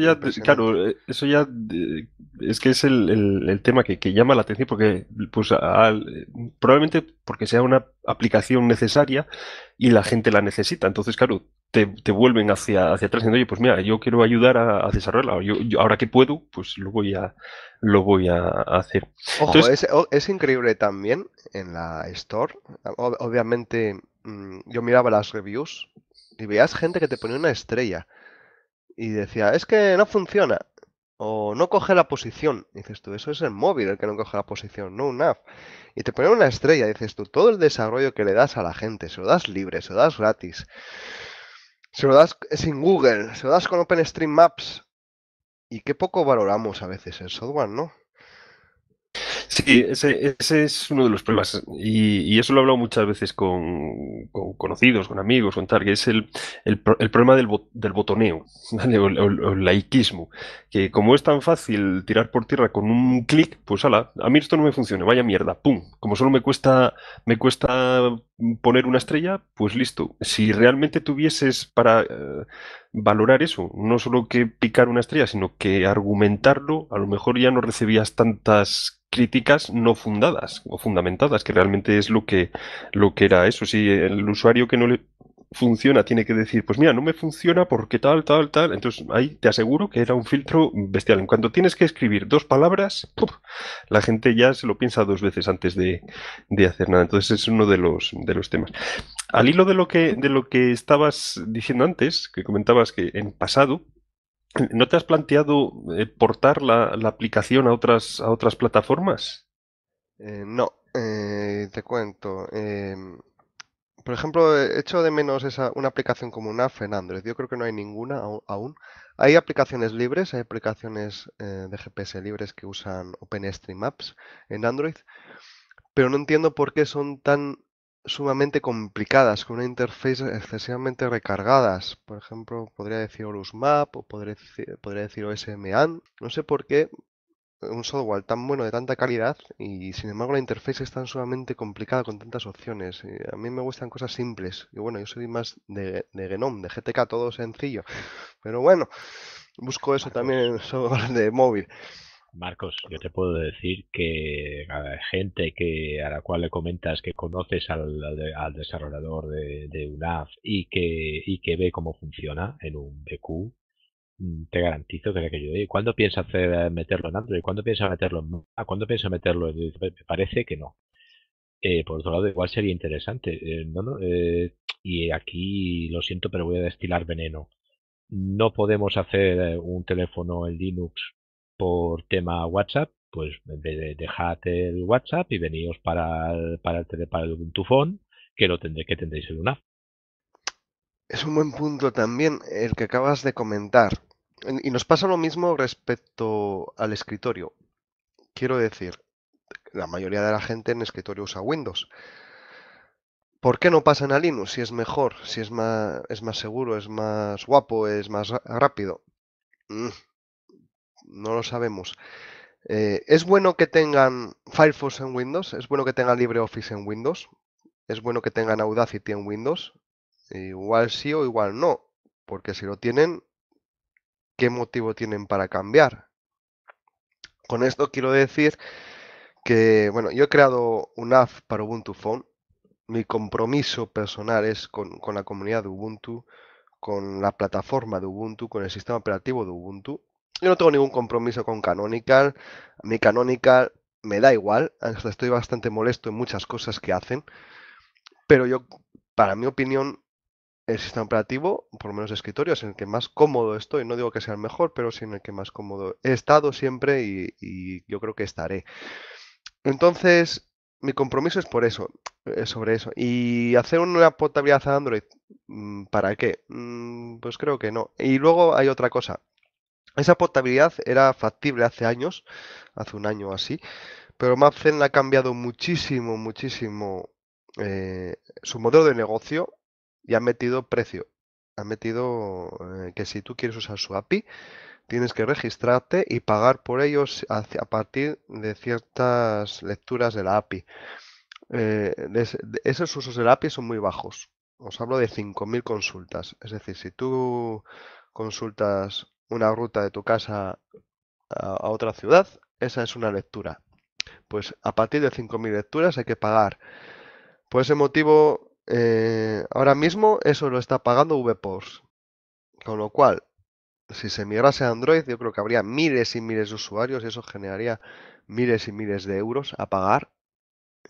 C: ya, eh,
B: eso ya es que es el, tema que, que, llama la atención porque, pues, probablemente porque sea una aplicación necesaria y la gente la necesita. Entonces, claro, te, vuelven hacia, hacia atrás diciendo, oye, pues mira, yo quiero ayudar a, desarrollarla. Yo, ahora que puedo, pues lo voy a, lo voy a hacer. Ojo, es,
C: es, increíble también en la Store. Obviamente, mm, yo miraba las reviews y veías gente que te ponía una estrella y decía, es que no funciona o no coge la posición. Dices tú, eso es el móvil el que no coge la posición, no un app. Y te ponen una estrella, dices tú, todo el desarrollo que le das a la gente, se lo das libre, se lo das gratis, se lo das sin Google, se lo das con OpenStreetMaps. Y qué poco valoramos a veces el software, ¿no? Sí, eh, ese, ese, es
B: uno de los problemas. Y, y eso lo he hablado muchas veces con, conocidos, con amigos, con tal, que es el, el, problema del, del botoneo, el laicismo, Que como es tan fácil tirar por tierra con un clic, pues ala, a mí esto no me funciona, vaya mierda, pum. Como solo me cuesta, me cuesta poner una estrella, pues listo. Si realmente tuvieses para eh, valorar eso, no solo que picar una estrella, sino que argumentarlo, a lo mejor ya no recibías tantas críticas no fundadas o fundamentadas, que realmente es lo que, lo que era eso. Si el usuario que no le funciona tiene que decir, pues mira, no me funciona porque tal, tal, tal, entonces ahí te aseguro que era un filtro bestial. En cuanto tienes que escribir dos palabras, la gente ya se lo piensa dos veces antes de, de, hacer nada. Entonces es uno de los, de los temas. Al hilo de lo, que, de lo que estabas diciendo antes, que comentabas que en pasado, ¿No te has planteado eh, portar la, aplicación a otras, a otras plataformas?
C: Eh, no, eh, te cuento. Em, por ejemplo, echo de menos esa, una aplicación como una en Android. Yo creo que no hay ninguna aún. Hay aplicaciones libres, hay aplicaciones de GPS libres que usan OpenStreetMaps en Android, pero no entiendo por qué son tan sumamente complicadas, con una interfaz excesivamente recargadas. Por ejemplo, podría decir Horus Map o podría, decir decir OSMAN. No sé por qué un software tan bueno de tanta calidad y sin embargo la interfaz es tan sumamente complicada con tantas opciones. a mí me gustan cosas simples. Y bueno, yo soy más de, de de GTK, todo sencillo. Pero bueno, busco eso también en software
A: de móvil. Marcos, yo te puedo decir que a gente que a la cual le comentas que conoces al, desarrollador de, de UNAF y que, que ve cómo funciona en un BQ, mm, te garantizo que le que ¿cuándo piensa hacer, eh, meterlo en Android? ¿Cuándo piensa meterlo en cuando ¿Ah, ¿Cuándo piensa meterlo en... Me parece que no. Eh, por otro lado, igual sería interesante. Eh, y aquí lo siento, pero voy a destilar veneno. No podemos hacer un teléfono en Linux tema WhatsApp, pues dejad el WhatsApp y veníos para el, para el, para Ubuntu Phone, que, lo tendré, que tendréis en una.
C: Es un buen punto también el que acabas de comentar. Y nos pasa lo mismo respecto al escritorio. Quiero decir, la mayoría de la gente en escritorio usa Windows. ¿Por qué no pasan a Linux si es mejor, si es más, es más seguro, es más guapo, es más rápido? Mm no lo sabemos. Eh, es bueno que tengan Firefox en Windows, es bueno que tengan LibreOffice en Windows, es bueno que tengan Audacity en Windows. Igual sí o igual no, porque si lo tienen, ¿qué motivo tienen para cambiar? Con esto quiero decir que, bueno, yo he creado un app para Ubuntu Phone. Mi compromiso personal es con la comunidad de Ubuntu, con la plataforma de Ubuntu, con el sistema operativo de Ubuntu, yo no tengo ningún compromiso con Canonical, Mi Canonical me da igual, estoy bastante molesto en muchas cosas que hacen, pero yo, para mi opinión, el sistema operativo, por lo menos de escritorio, es en el que más cómodo estoy. No digo que sea el mejor, pero sí en el que más cómodo he estado siempre y, y yo creo que estaré. Entonces, mi compromiso es por eso, sobre eso. Y hacer una portabilidad a Android, mm, ¿para qué? Mm, pues creo que no. Y luego hay otra cosa. Esa portabilidad era factible hace años, hace un año o así, pero Mapzen ha cambiado muchísimo, muchísimo eh, su modelo de negocio y ha metido precio. Ha metido eh, que si tú quieres usar su API, tienes que registrarte y pagar por ellos a, partir de ciertas lecturas de la API. Eh, esos usos de la API son muy bajos. Os hablo de 5.000 consultas. Es decir, si tú consultas una ruta de tu casa a, otra ciudad, esa es una lectura. Pues a partir de 5.000 lecturas hay que pagar. Por ese motivo, eh, ahora mismo eso lo está pagando VPOS. Con lo cual, si se migrase a Android, yo creo que habría miles y miles de usuarios y eso generaría miles y miles de euros a pagar.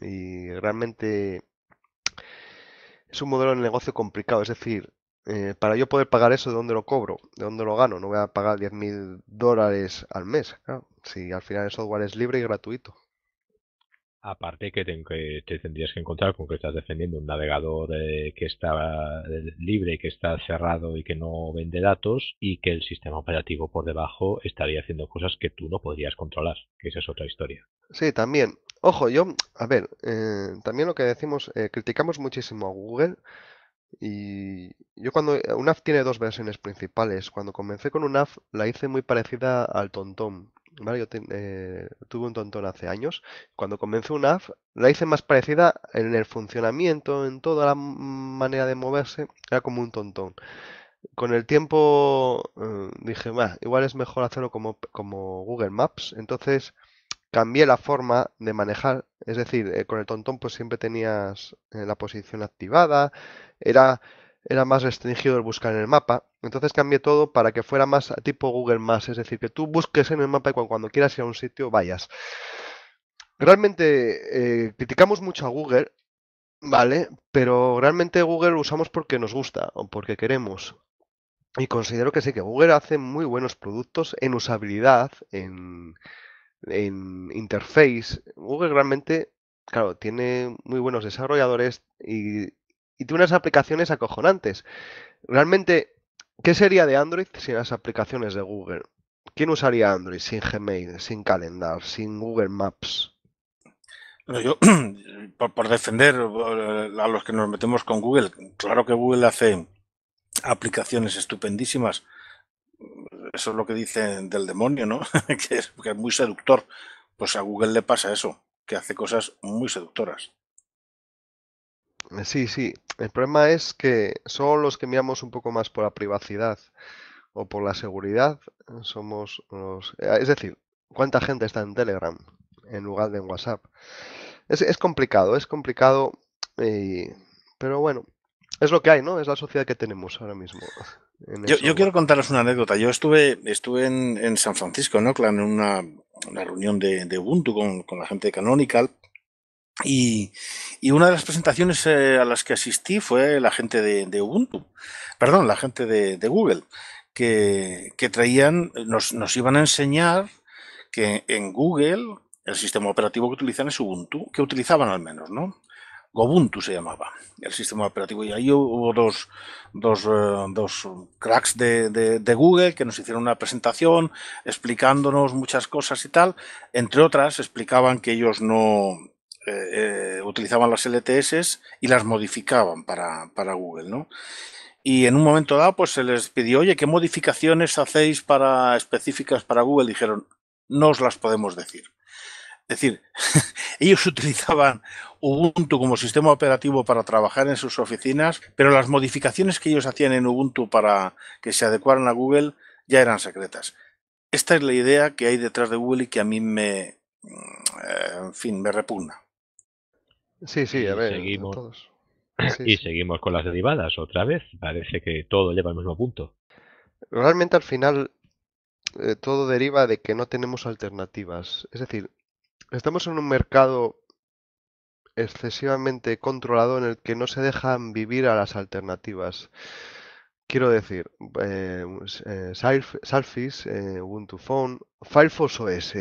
C: Y realmente es un modelo de negocio complicado. Es decir, eh, para yo poder pagar eso, ¿de dónde lo cobro? ¿De dónde lo gano? No voy a pagar 10.000 dólares al mes, si al final el software es libre y gratuito.
A: Aparte que te, tendrías que encontrar con que estás defendiendo un navegador eh, que está eh, libre, que está cerrado y que no vende datos y que el sistema operativo por debajo estaría haciendo cosas que tú no podrías controlar, que esa es otra historia.
C: Sí, también. Ojo, yo, a ver, también lo que decimos, criticamos muchísimo a Google y yo cuando... Eh, UNAF tiene dos versiones principales. Cuando comencé con app la hice muy parecida al Tontón. Yo eh, tuve un Tontón hace años. Cuando comencé app la hice más parecida en el funcionamiento, en toda la manera de moverse. Era como un Tontón. Con el tiempo eh, dije, bah, igual es mejor hacerlo como, como Google Maps. Entonces Cambié la forma de manejar, es decir, eh, con el tontón pues siempre tenías eh, la posición activada, era, era más restringido el buscar en el mapa, entonces cambié todo para que fuera más tipo Google Maps, es decir, que tú busques en el mapa y cuando, quieras ir a un sitio vayas. Realmente eh, criticamos mucho a Google, ¿vale? Pero realmente Google lo usamos porque nos gusta o porque queremos. Y considero que sí, que Google hace muy buenos productos en usabilidad, en, en interface, Google realmente, claro, tiene muy buenos desarrolladores y, tiene unas aplicaciones acojonantes. Realmente, ¿qué sería de Android sin las aplicaciones de Google? ¿Quién usaría Android sin Gmail, sin Calendar, sin Google Maps?
D: por, defender eh, a los que nos metemos con Google, claro que Google hace aplicaciones estupendísimas eso es lo que dicen del demonio, ¿no? que, es, muy seductor. Pues a Google le pasa eso, que hace cosas muy seductoras.
C: Sí, sí. El problema es que solo los que miramos un poco más por la privacidad o por la seguridad somos los... Eh, es decir, ¿cuánta gente está en Telegram en lugar de en WhatsApp? Es,
D: complicado, es complicado. Eh,
C: pero bueno, es lo que hay, ¿no? Es la sociedad que tenemos ahora mismo. Yo,
D: quiero contaros una anécdota. Yo estuve, estuve en, San Francisco, ¿no? Claro, en una, reunión de, Ubuntu con, la gente de Canonical. Y, una de las presentaciones eh, a las que asistí fue la gente de, Ubuntu, perdón, la gente de, Google, que, traían, nos, nos iban a enseñar que en Google el sistema operativo que utilizan es Ubuntu, que utilizaban al menos, ¿no? Ubuntu se llamaba, el sistema operativo. Y ahí hubo dos, eh, cracks de, Google que nos hicieron una presentación explicándonos muchas cosas y tal. Entre otras, explicaban que ellos no eh, eh, utilizaban las LTS y las modificaban para, Google, ¿no? y en un momento dado pues se les pidió, oye, ¿qué modificaciones hacéis para específicas para Google? Dijeron, no os las podemos decir. Es decir, ellos utilizaban Ubuntu como sistema operativo para trabajar en sus oficinas, pero las modificaciones que ellos hacían en Ubuntu para que se adecuaran a Google ya eran secretas. Esta es la idea que hay detrás de Google y que a mí me, eh, en fin, me repugna. Sí, sí, a ver, seguimos.
A: y seguimos con las derivadas otra vez. Parece que todo lleva al mismo punto. Realmente al final eh, todo deriva de
C: que no tenemos alternativas. Es decir, estamos en un mercado excesivamente controlado en el que no se dejan vivir a las alternativas. Quiero decir, eh, pues, eh, eh Ubuntu Phone, Firefox OS.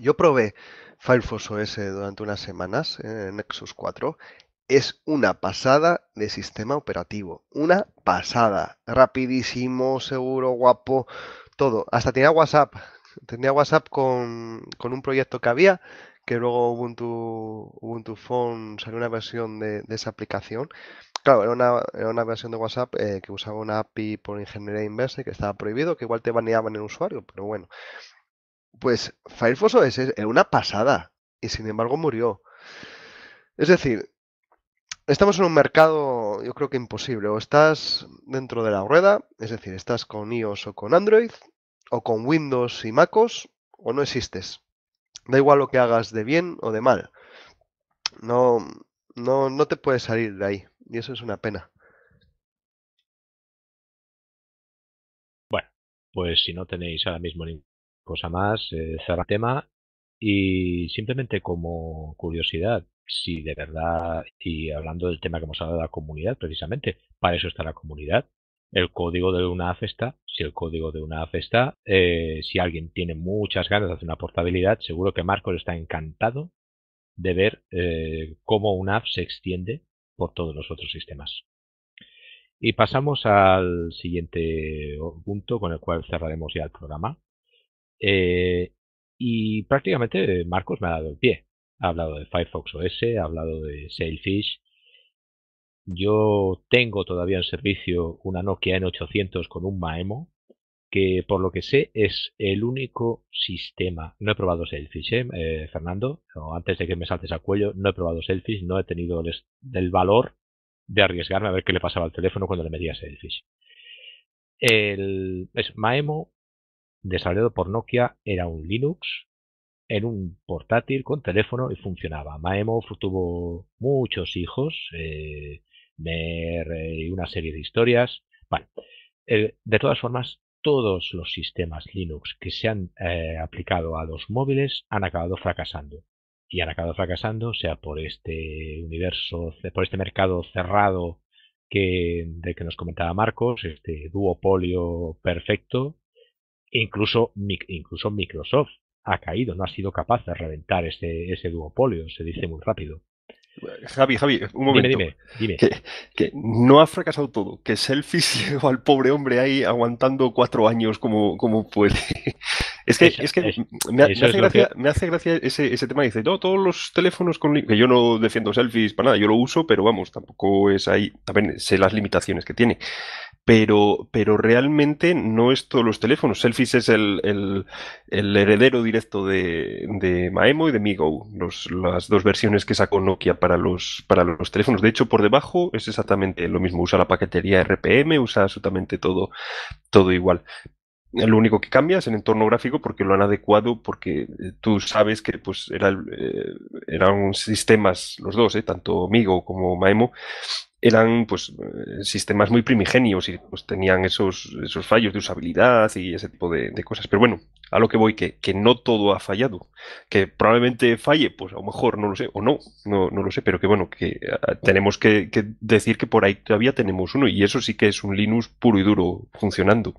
C: Yo probé Firefox OS durante unas semanas en eh, Nexus 4. Es una pasada de sistema operativo. Una pasada. Rapidísimo, seguro, guapo, todo. Hasta tiene WhatsApp. Tenía WhatsApp con, con un proyecto que había, que luego Ubuntu, Ubuntu Phone salió una versión de, esa aplicación. Claro, era una, versión de WhatsApp eh, que usaba una API por ingeniería inversa y que estaba prohibido, que igual te baneaban el usuario, pero bueno. Pues Firefox OS era una pasada y sin embargo murió. Es decir, estamos en un mercado yo creo que imposible. O estás dentro de la rueda, es decir, estás con iOS o con Android o con Windows y MacOS o no existes. Da igual lo que hagas de bien o de mal. No, no, no te puedes salir de ahí. Y eso es una pena.
A: Bueno, pues si no tenéis ahora mismo ninguna cosa más, eh, cerrar el tema. Y simplemente como curiosidad, si de verdad, y hablando del tema que hemos hablado de la comunidad, precisamente, para eso está la comunidad, el código de una app está, si el código de una app está, eh, si alguien tiene muchas ganas de hacer una portabilidad, seguro que Marcos está encantado de ver eh, cómo una app se extiende por todos los otros sistemas. Y pasamos al siguiente punto con el cual cerraremos ya el programa. Eh, y prácticamente Marcos me ha dado el pie. Ha hablado de Firefox OS, ha hablado de Sailfish, yo tengo todavía en servicio una Nokia N800 con un Maemo, que por lo que sé es el único sistema. No he probado Selfish, ¿eh? ¿eh? Fernando, antes de que me saltes a cuello, no he probado Selfish, no he tenido el, valor de arriesgarme a ver qué le pasaba al teléfono cuando le metía Selfish. El, Maemo, desarrollado por Nokia, era un Linux en un portátil con teléfono y funcionaba. Maemo tuvo muchos hijos. Eh, ver eh, una serie de historias. Bueno, de todas formas, todos los sistemas Linux que se han eh, aplicado a los móviles han acabado fracasando. Y han acabado fracasando, sea por este universo, por este mercado cerrado que, de que nos comentaba Marcos, este duopolio perfecto, e incluso, incluso Microsoft ha caído, no ha sido capaz de reventar ese, ese duopolio, se dice muy rápido.
B: Javi, Javi, un momento. Dime,
A: Que, no
B: ha fracasado todo, que selfies llegó al pobre hombre ahí aguantando cuatro años como, como puede. Es que, me, hace gracia, ese, tema. Dice, no, todos los teléfonos con... Que yo no defiendo selfies para nada, yo lo uso, pero vamos, tampoco es ahí... También sé las limitaciones que tiene pero, pero realmente no es todos los teléfonos. Selfies es el, el, el heredero directo de, de, Maemo y de MiGo, las dos versiones que sacó Nokia para los, para los teléfonos. De hecho, por debajo es exactamente lo mismo. Usa la paquetería RPM, usa absolutamente todo, todo igual. Lo único que cambia es el entorno gráfico porque lo han adecuado porque eh, tú sabes que pues era, eh, eran sistemas los dos, eh, tanto Migo como Maemo, eran pues eh, sistemas muy primigenios y pues tenían esos, esos fallos de usabilidad y ese tipo de, cosas. Pero bueno, a lo que voy, que, que, no todo ha fallado. Que probablemente falle, pues a lo mejor no lo sé, o no, no, lo sé, pero que bueno, que eh, tenemos que, decir que por ahí todavía tenemos uno y eso sí que es un Linux puro y duro funcionando.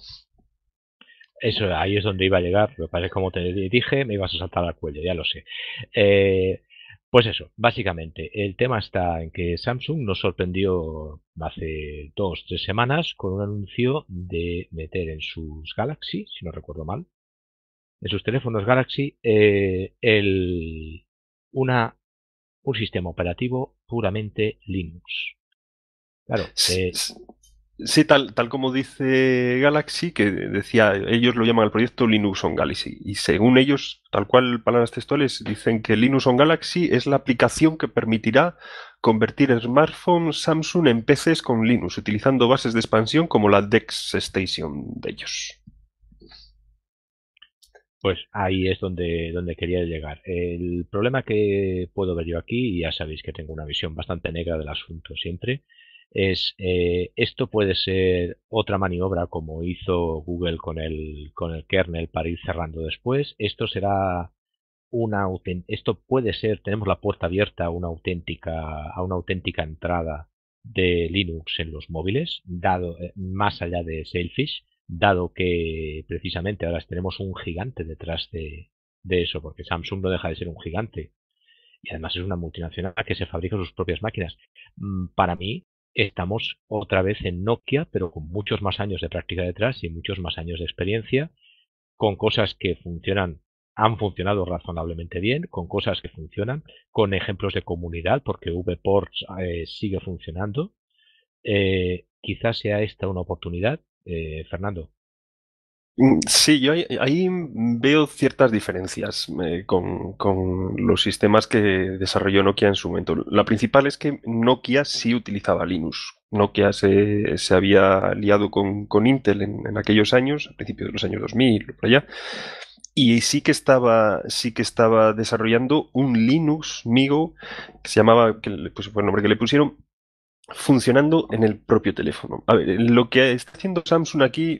A: Eso, ahí es donde iba a llegar. me parece, como te dije, me ibas a saltar la cuello, ya lo sé. Eh, pues eso, básicamente, el tema está en que Samsung nos sorprendió hace dos, tres semanas con un anuncio de meter en sus Galaxy, si no recuerdo mal, en sus teléfonos Galaxy, eh, el, una, un sistema operativo puramente Linux. Claro, eh, Sí,
B: tal, como dice Galaxy, que decía, ellos lo llaman el proyecto Linux on Galaxy. Y según ellos, tal cual palabras textuales, dicen que Linux on Galaxy es la aplicación que permitirá convertir smartphones Samsung en PCs con Linux, utilizando bases de
A: expansión como la Dex Station de ellos. Pues ahí es donde, donde quería llegar. El problema que puedo ver yo aquí, y ya sabéis que tengo una visión bastante negra del asunto siempre, es eh, esto puede ser otra maniobra como hizo Google con el, con el kernel para ir cerrando después. Esto será una esto puede ser, tenemos la puerta abierta a una auténtica, a una auténtica entrada de Linux en los móviles, dado eh, más allá de Sailfish, dado que precisamente ahora tenemos un gigante detrás de, de eso, porque Samsung no deja de ser un gigante, y además es una multinacional que se fabrica sus propias máquinas. Mm, para mí, estamos otra vez en Nokia, pero con muchos más años de práctica detrás y muchos más años de experiencia, con cosas que funcionan, han funcionado razonablemente bien, con cosas que funcionan, con ejemplos de comunidad, porque VPorts eh, sigue funcionando. Eh, quizás sea esta una oportunidad, eh, Fernando,
B: Mm, sí, yo ahí, veo ciertas diferencias con, los sistemas que desarrolló Nokia en su momento. La principal es que Nokia sí utilizaba Linux. Nokia se, había liado con, Intel en, aquellos años, a principios de los años 2000, por allá. Y sí que estaba, sí que estaba desarrollando un Linux Migo, que se llamaba, que pues fue el nombre que le pusieron, funcionando en el propio teléfono. A ver, lo que está haciendo Samsung aquí,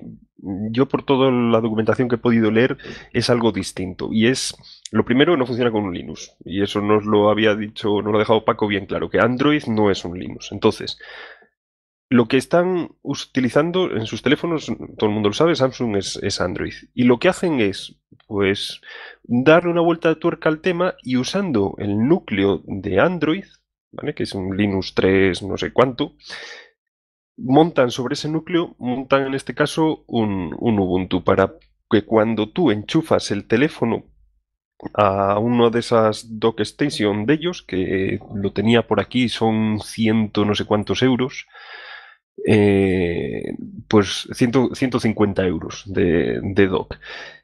B: yo por toda la documentación que he podido leer, es algo distinto. Y es, lo primero, no funciona con un Linux. Y eso nos lo había dicho, nos lo ha dejado Paco bien claro, que Android no es un Linux. Entonces, lo que están utilizando en sus teléfonos, todo el mundo lo sabe, Samsung es, es, Android. Y lo que hacen es, pues, darle una vuelta de tuerca al tema y usando el núcleo de Android que es un Linux 3 no sé cuánto, montan sobre ese núcleo, montan en este caso un, Ubuntu para que cuando tú enchufas el teléfono a uno de esas dock station de ellos, que lo tenía por aquí, son ciento no sé cuántos euros, eh, pues 150 euros de, de dock.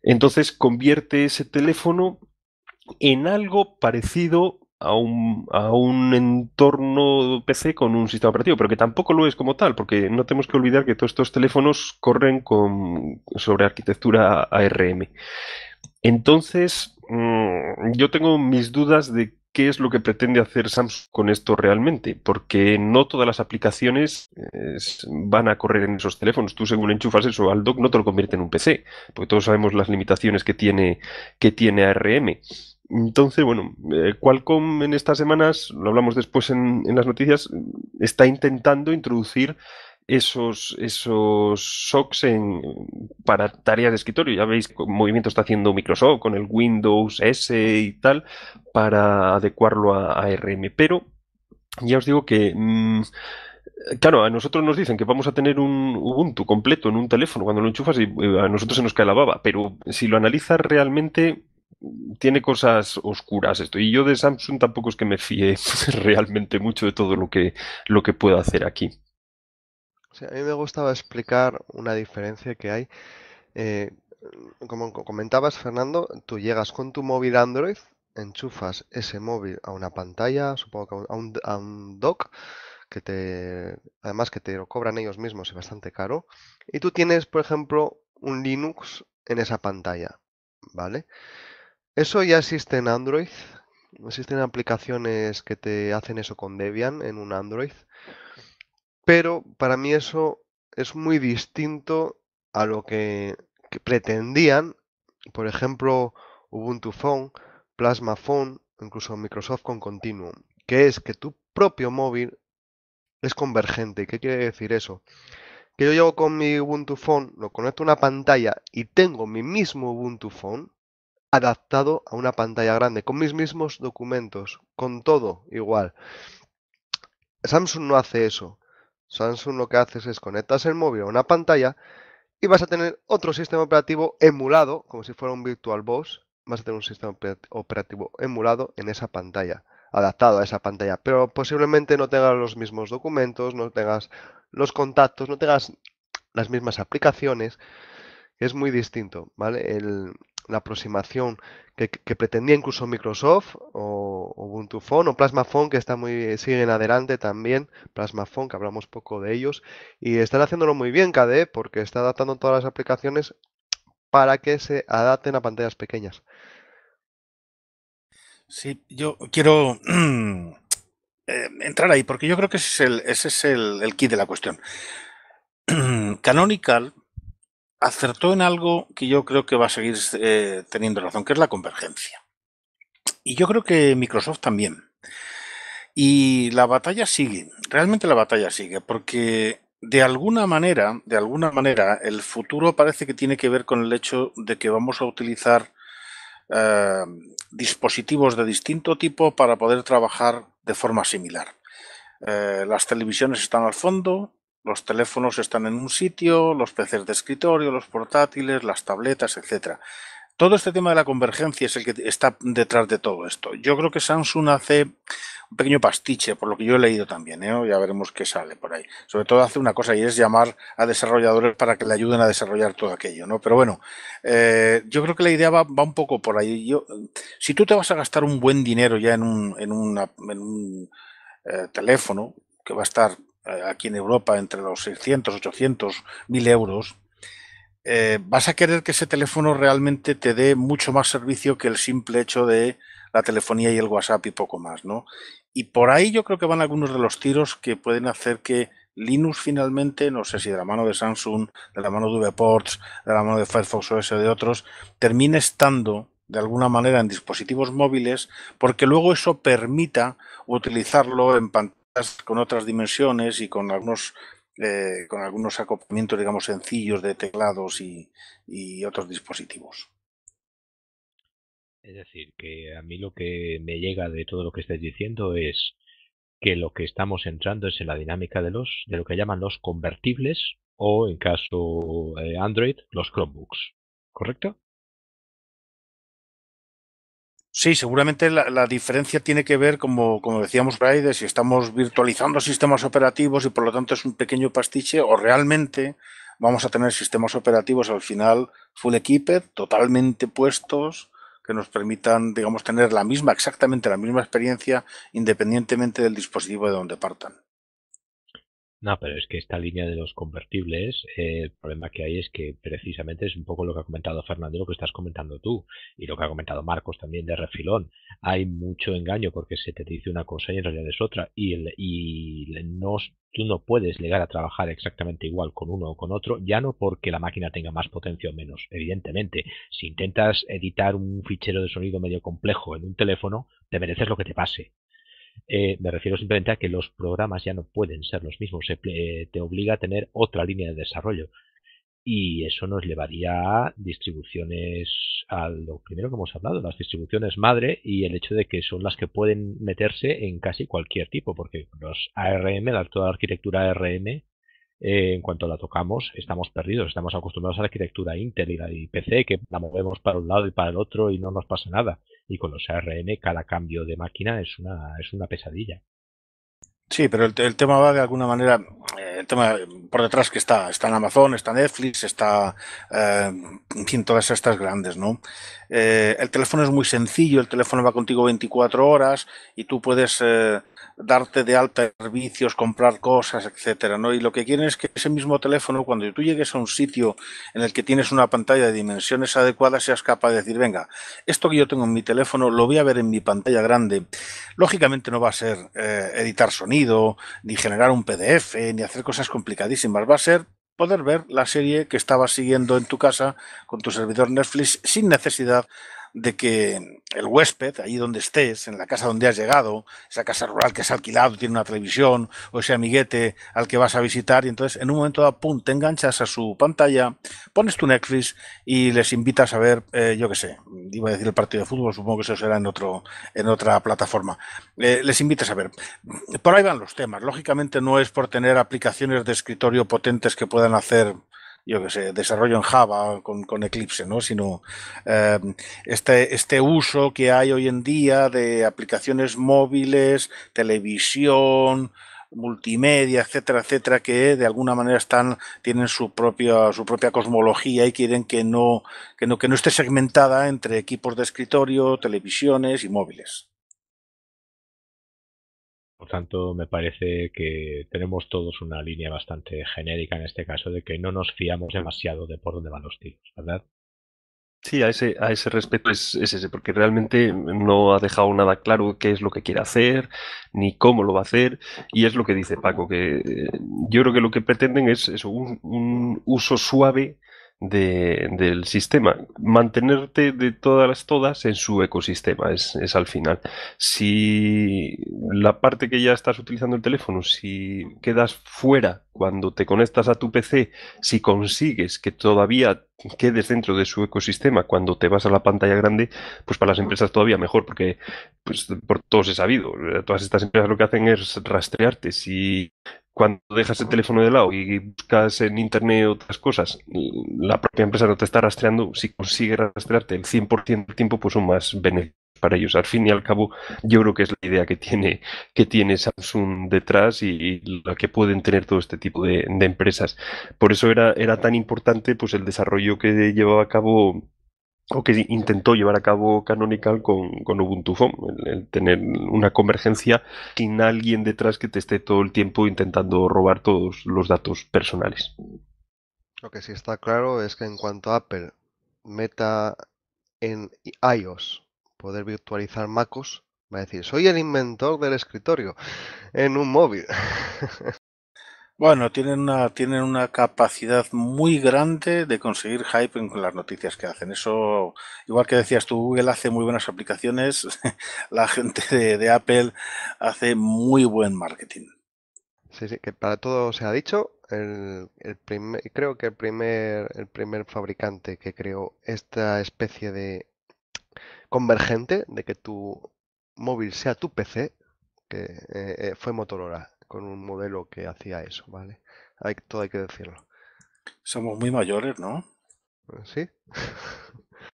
B: Entonces convierte ese teléfono en algo parecido a un, entorno PC con un sistema operativo, pero que tampoco lo es como tal, porque no tenemos que olvidar que todos estos teléfonos corren sobre arquitectura ARM. Entonces, mm, yo tengo mis dudas de qué es lo que pretende hacer Samsung con esto realmente, porque no todas las aplicaciones eh, van a correr en esos teléfonos. Tú según enchufas eso al dock no te lo convierte en un PC, porque todos sabemos las limitaciones que tiene, que tiene ARM. Entonces, bueno, eh, Qualcomm en estas semanas, lo hablamos después en, las noticias, está intentando introducir esos, esos para tareas de escritorio. Ya veis movimiento está haciendo Microsoft con el Windows S y tal para adecuarlo a, ARM. Pero ya os digo que... Mm, claro, a nosotros nos dicen que vamos a tener un Ubuntu completo en un teléfono cuando lo enchufas y a nosotros se nos cae la baba, pero si lo analizas realmente tiene cosas oscuras esto. Y yo de Samsung tampoco es que me fíe realmente mucho de todo lo que, lo que puedo hacer aquí.
C: a mí me gustaba explicar una diferencia que hay. Eh, como comentabas, Fernando, tú llegas con tu móvil Android, enchufas ese móvil a una pantalla, supongo que a un, a un dock, que te, además que te lo cobran ellos mismos, es bastante caro. Y tú tienes, por ejemplo, un Linux en esa pantalla, ¿vale? Eso ya existe en Android. Existen aplicaciones que te hacen eso con Debian en un Android. Pero para mí eso es muy distinto a lo que, pretendían. Por ejemplo, Ubuntu Phone, Plasma Phone, incluso Microsoft con Continuum. Que es que tu propio móvil es convergente. ¿Qué quiere decir eso? Que yo llego con mi Ubuntu Phone, lo conecto a una pantalla y tengo mi mismo Ubuntu Phone adaptado a una pantalla grande, con mis mismos documentos, con todo igual. Samsung no hace eso. Samsung lo que haces es conectas el móvil a una pantalla y vas a tener otro sistema operativo emulado, como si fuera un VirtualBox, vas a tener un sistema operativo emulado en esa pantalla, adaptado a esa pantalla, pero posiblemente no tengas los mismos documentos, no tengas los contactos, no tengas las mismas aplicaciones, es muy distinto, ¿vale? El, la aproximación que, pretendía incluso Microsoft o Ubuntu Phone o Plasma Phone que está muy siguen adelante también Plasma Phone que hablamos poco de ellos y están haciéndolo muy bien KDE porque está adaptando todas las aplicaciones para que se adapten a pantallas
D: pequeñas. Sí, yo quiero eh, entrar ahí porque yo creo que ese es el, ese es el, el de la cuestión. Canonical acertó en algo que yo creo que va a seguir eh, teniendo razón, que es la convergencia. Y yo creo que Microsoft también. Y la batalla sigue, realmente la batalla sigue, porque de alguna manera, de alguna manera, el futuro parece que tiene que ver con el hecho de que vamos a utilizar eh, dispositivos de distinto tipo para poder trabajar de forma similar. Eh, las televisiones están al fondo, los teléfonos están en un sitio, los PCs de escritorio, los portátiles, las tabletas, etcétera. Todo este tema de la convergencia es el que está detrás de todo esto. Yo creo que Samsung hace un pequeño pastiche, por lo que yo he leído también, ¿eh? ya veremos qué sale por ahí. Sobre todo hace una cosa y es llamar a desarrolladores para que le ayuden a desarrollar todo aquello, ¿no? Pero bueno, eh, yo creo que la idea va, un poco por ahí. Yo, si tú te vas a gastar un buen dinero ya en un, eh, teléfono que va a estar eh, aquí en Europa entre los 600, 800, 1000 euros, eh, vas a querer que ese teléfono realmente te dé mucho más servicio que el simple hecho de la telefonía y el WhatsApp y poco más, ¿no? Y por ahí yo creo que van algunos de los tiros que pueden hacer que Linux finalmente, no sé si de la mano de Samsung, de la mano de VPorts, de la mano de Firefox OS o de otros, termine estando de alguna manera en dispositivos móviles, porque luego eso permita utilizarlo en pantalla con otras dimensiones y con algunos eh, con algunos acoplamientos, digamos, sencillos de teclados y, y, otros dispositivos.
A: Es decir, que a mí lo que me llega de todo lo que estáis diciendo es que lo que estamos entrando es en la dinámica de los de lo que llaman los convertibles o
D: en caso eh, Android los Chromebooks, ¿correcto? Sí, seguramente la, la, diferencia tiene que ver, como, como decíamos, Braide, si estamos virtualizando sistemas operativos y por lo tanto es un pequeño pastiche o realmente vamos a tener sistemas operativos al final full equipped, totalmente puestos, que nos permitan, digamos, tener la misma, exactamente la misma experiencia independientemente del dispositivo de donde partan.
A: No, pero es que esta línea de los convertibles, eh, el problema que hay es que precisamente es un poco lo que ha comentado Fernando, lo que estás comentando tú y lo que ha comentado Marcos también de refilón. Hay mucho engaño porque se te dice una cosa y en realidad es otra y, y no, tú no puedes llegar a trabajar exactamente igual con uno o con otro, ya no porque la máquina tenga más potencia o menos, evidentemente. Si intentas editar un fichero de sonido medio complejo en un teléfono, te mereces lo que te pase eh, me refiero simplemente a que los programas ya no pueden ser los mismos, se, eh, te obliga a tener otra línea de desarrollo. Y eso nos llevaría a distribuciones, a lo primero que hemos hablado, las distribuciones madre y el hecho de que son las que pueden meterse en casi cualquier tipo, porque los ARM, la, toda la arquitectura ARM, eh, en cuanto la tocamos, estamos perdidos, estamos acostumbrados a la arquitectura Intel y la IPC, que la movemos para un lado y para el otro y no nos pasa nada y con los ARM cada cambio de máquina es una, es una pesadilla.
D: Sí, pero el, tema va de alguna manera, eh, el tema por detrás que está, está en Amazon, está Netflix, está, eh, en todas estas grandes, ¿no? Eh, el teléfono es muy sencillo, el teléfono va contigo 24 horas y tú puedes darte de alta servicios, comprar cosas, etcétera, ¿no? Y lo que quieren es que ese mismo teléfono, cuando tú llegues a un sitio en el que tienes una pantalla de dimensiones adecuadas, seas capaz de decir, venga, esto que yo tengo en mi teléfono lo voy a ver en mi pantalla grande. Lógicamente no va a ser eh, editar sonido, ni generar un PDF, ni hacer cosas complicadísimas. Va a ser poder ver la serie que estabas siguiendo en tu casa con tu servidor Netflix sin necesidad de que el huésped, ahí donde estés, en la casa donde has llegado, esa casa rural que has alquilado, tiene una televisión, o ese amiguete al que vas a visitar, y entonces en un momento dado, pum, te enganchas a su pantalla, pones tu Netflix y les invitas a ver, eh, yo qué sé, iba a decir el partido de fútbol, supongo que eso será en, otro, en otra plataforma. Eh, les invitas a ver. Por ahí van los temas. Lógicamente no es por tener aplicaciones de escritorio potentes que puedan hacer yo que sé, desarrollo en Java con, Eclipse, ¿no? Sino eh, este, este uso que hay hoy en día de aplicaciones móviles, televisión, multimedia, etcétera, etcétera, que de alguna manera están, tienen su propia, su propia cosmología y quieren que no, que no, que no esté segmentada entre equipos de escritorio, televisiones y móviles.
A: Por tanto, me parece que tenemos todos una línea bastante genérica en este caso de que no nos fiamos demasiado de por dónde van los tiros, ¿verdad?
B: Sí, a ese, a ese respecto es, ese, porque realmente no ha dejado nada claro qué es lo que quiere hacer, ni cómo lo va a hacer, y es lo que dice Paco, que eh, yo creo que lo que pretenden es eso, un uso suave de, del sistema. Mantenerte de todas todas en su ecosistema es, es, al final. Si la parte que ya estás utilizando el teléfono, si quedas fuera cuando te conectas a tu PC, si consigues que todavía quedes dentro de su ecosistema cuando te vas a la pantalla grande, pues para las empresas todavía mejor, porque pues, por todos he sabido, eh, todas estas empresas lo que hacen es rastrearte. Si cuando dejas el teléfono de lado y buscas en internet otras cosas, la propia empresa no te está rastreando, si consigue rastrearte el 100% del tiempo, pues son más beneficios para ellos. Al fin y al cabo, yo creo que es la idea que tiene, que tiene Samsung detrás y, la que pueden tener todo este tipo de, empresas. Por eso era, era tan importante pues, el desarrollo que llevaba a cabo o que intentó llevar a cabo Canonical con, con Ubuntu Phone, el, tener una convergencia sin alguien detrás que te esté todo el tiempo intentando robar todos los datos personales.
C: Lo que sí está claro es que en cuanto Apple meta en iOS poder virtualizar MacOS, va a decir, soy el inventor del escritorio
D: en un móvil. Bueno, tienen una, tienen una capacidad muy grande de conseguir hype con las noticias que hacen. Eso, igual que decías tú, Google hace muy buenas aplicaciones, la gente de, Apple hace muy buen marketing. Sí, sí, que para todo se ha dicho. El, primer,
C: creo que el primer, el primer fabricante que creó esta especie de convergente de que tu móvil sea tu PC, que eh, eh, fue Motorola con un modelo que hacía eso, ¿vale? Hay, todo hay que decirlo.
D: Somos muy mayores, ¿no?
A: Eh, sí.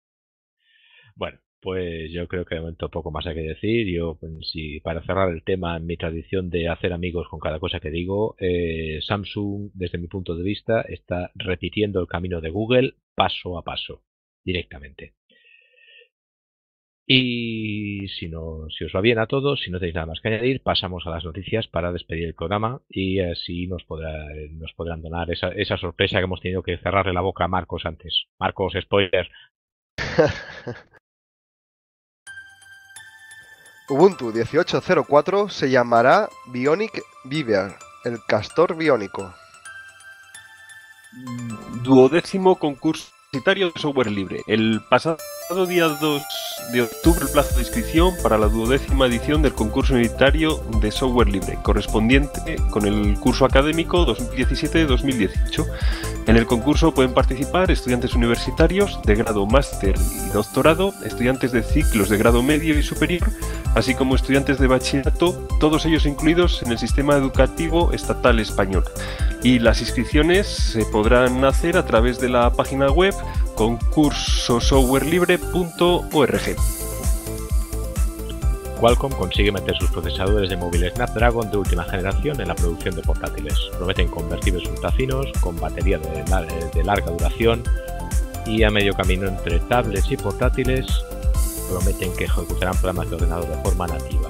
A: bueno, pues yo creo que de momento poco más hay que decir. Yo, pues, si para cerrar el tema, en mi tradición de hacer amigos con cada cosa que digo, eh, Samsung, desde mi punto de vista, está repitiendo el camino de Google paso a paso, directamente. Y si, no, si os va bien a todos, si no tenéis nada más que añadir, pasamos a las noticias para despedir el programa y así nos, podrá, nos podrán donar esa, esa sorpresa que hemos tenido que cerrarle la boca a Marcos antes. Marcos, spoiler.
C: Ubuntu 18.04 se llamará Bionic Beaver, el castor biónico.
B: Duodécimo concurso de software libre. El pasado pasado día 2 de octubre el plazo de inscripción para la duodécima edición del concurso unitario de software libre, correspondiente con el curso académico 2017-2018. En el concurso pueden participar estudiantes universitarios de grado máster y doctorado, estudiantes de ciclos de grado medio y superior, así como estudiantes de bachillerato, todos ellos incluidos en el sistema educativo estatal español. Y las inscripciones se podrán hacer a través de la página web concursosoftwarelibre.org.
A: Qualcomm consigue meter sus procesadores de móviles Snapdragon de última generación en la producción de portátiles. Prometen convertibles ultrafinos con batería de, larga duración y a medio camino entre tablets y portátiles prometen que ejecutarán programas de ordenador de forma nativa.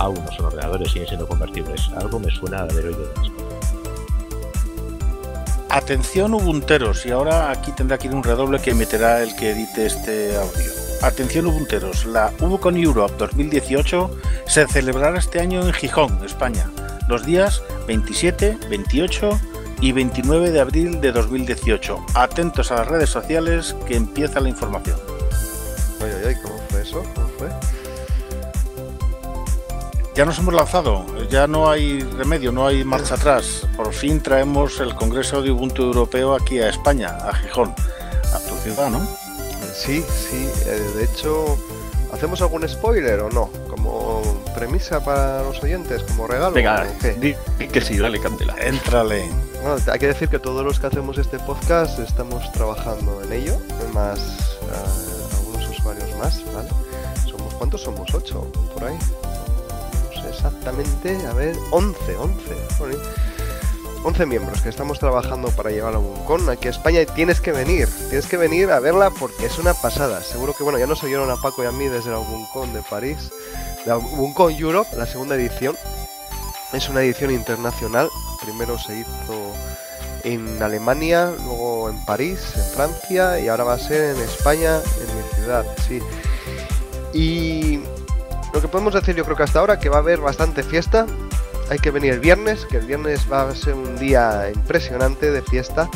A: Aún no son
D: ordenadores, siguen siendo convertibles. Algo me suena a haber Atención Ubunteros, y ahora aquí tendrá que ir un redoble que meterá el que edite este audio. Atención Ubunteros, la UbuCon Europe 2018 se celebrará este año en Gijón, España, los días 27, 28 y 29 de abril de 2018. Atentos a las redes sociales que empieza la información. ¿cómo fue eso? ¿Cómo fue? Ya nos hemos lanzado, ya no hay remedio, no hay marcha atrás. Por fin traemos el Congreso de Ubuntu Europeo aquí a España, a Gijón, a tu ciudad, ¿no? Sí, sí,
C: eh, de hecho, ¿hacemos algún spoiler o no? Como premisa para los oyentes, como regalo. Venga,
D: que sí, dale candela. Éntrale.
C: Bueno, hay que decir que todos los que hacemos este podcast estamos trabajando en ello, más eh, algunos usuarios más, ¿vale? Somos, ¿Cuántos somos? ¿Ocho? ¿Por ahí? exactamente, a ver, 11, 11. 11 miembros que estamos trabajando para llevar a Ubuncón aquí a España y tienes que venir, tienes que venir a verla porque es una pasada. Seguro que, bueno, ya nos oyeron a Paco y a mí desde la con de París, la Buncon Europe, la segunda edición. Es una edición internacional, primero se hizo en Alemania, luego en París, en Francia y ahora va a ser en España, en mi ciudad, sí. Y lo que podemos decir yo creo que hasta ahora que va a haber bastante fiesta. Hay que venir el viernes, que el viernes va a ser un día impresionante de fiesta.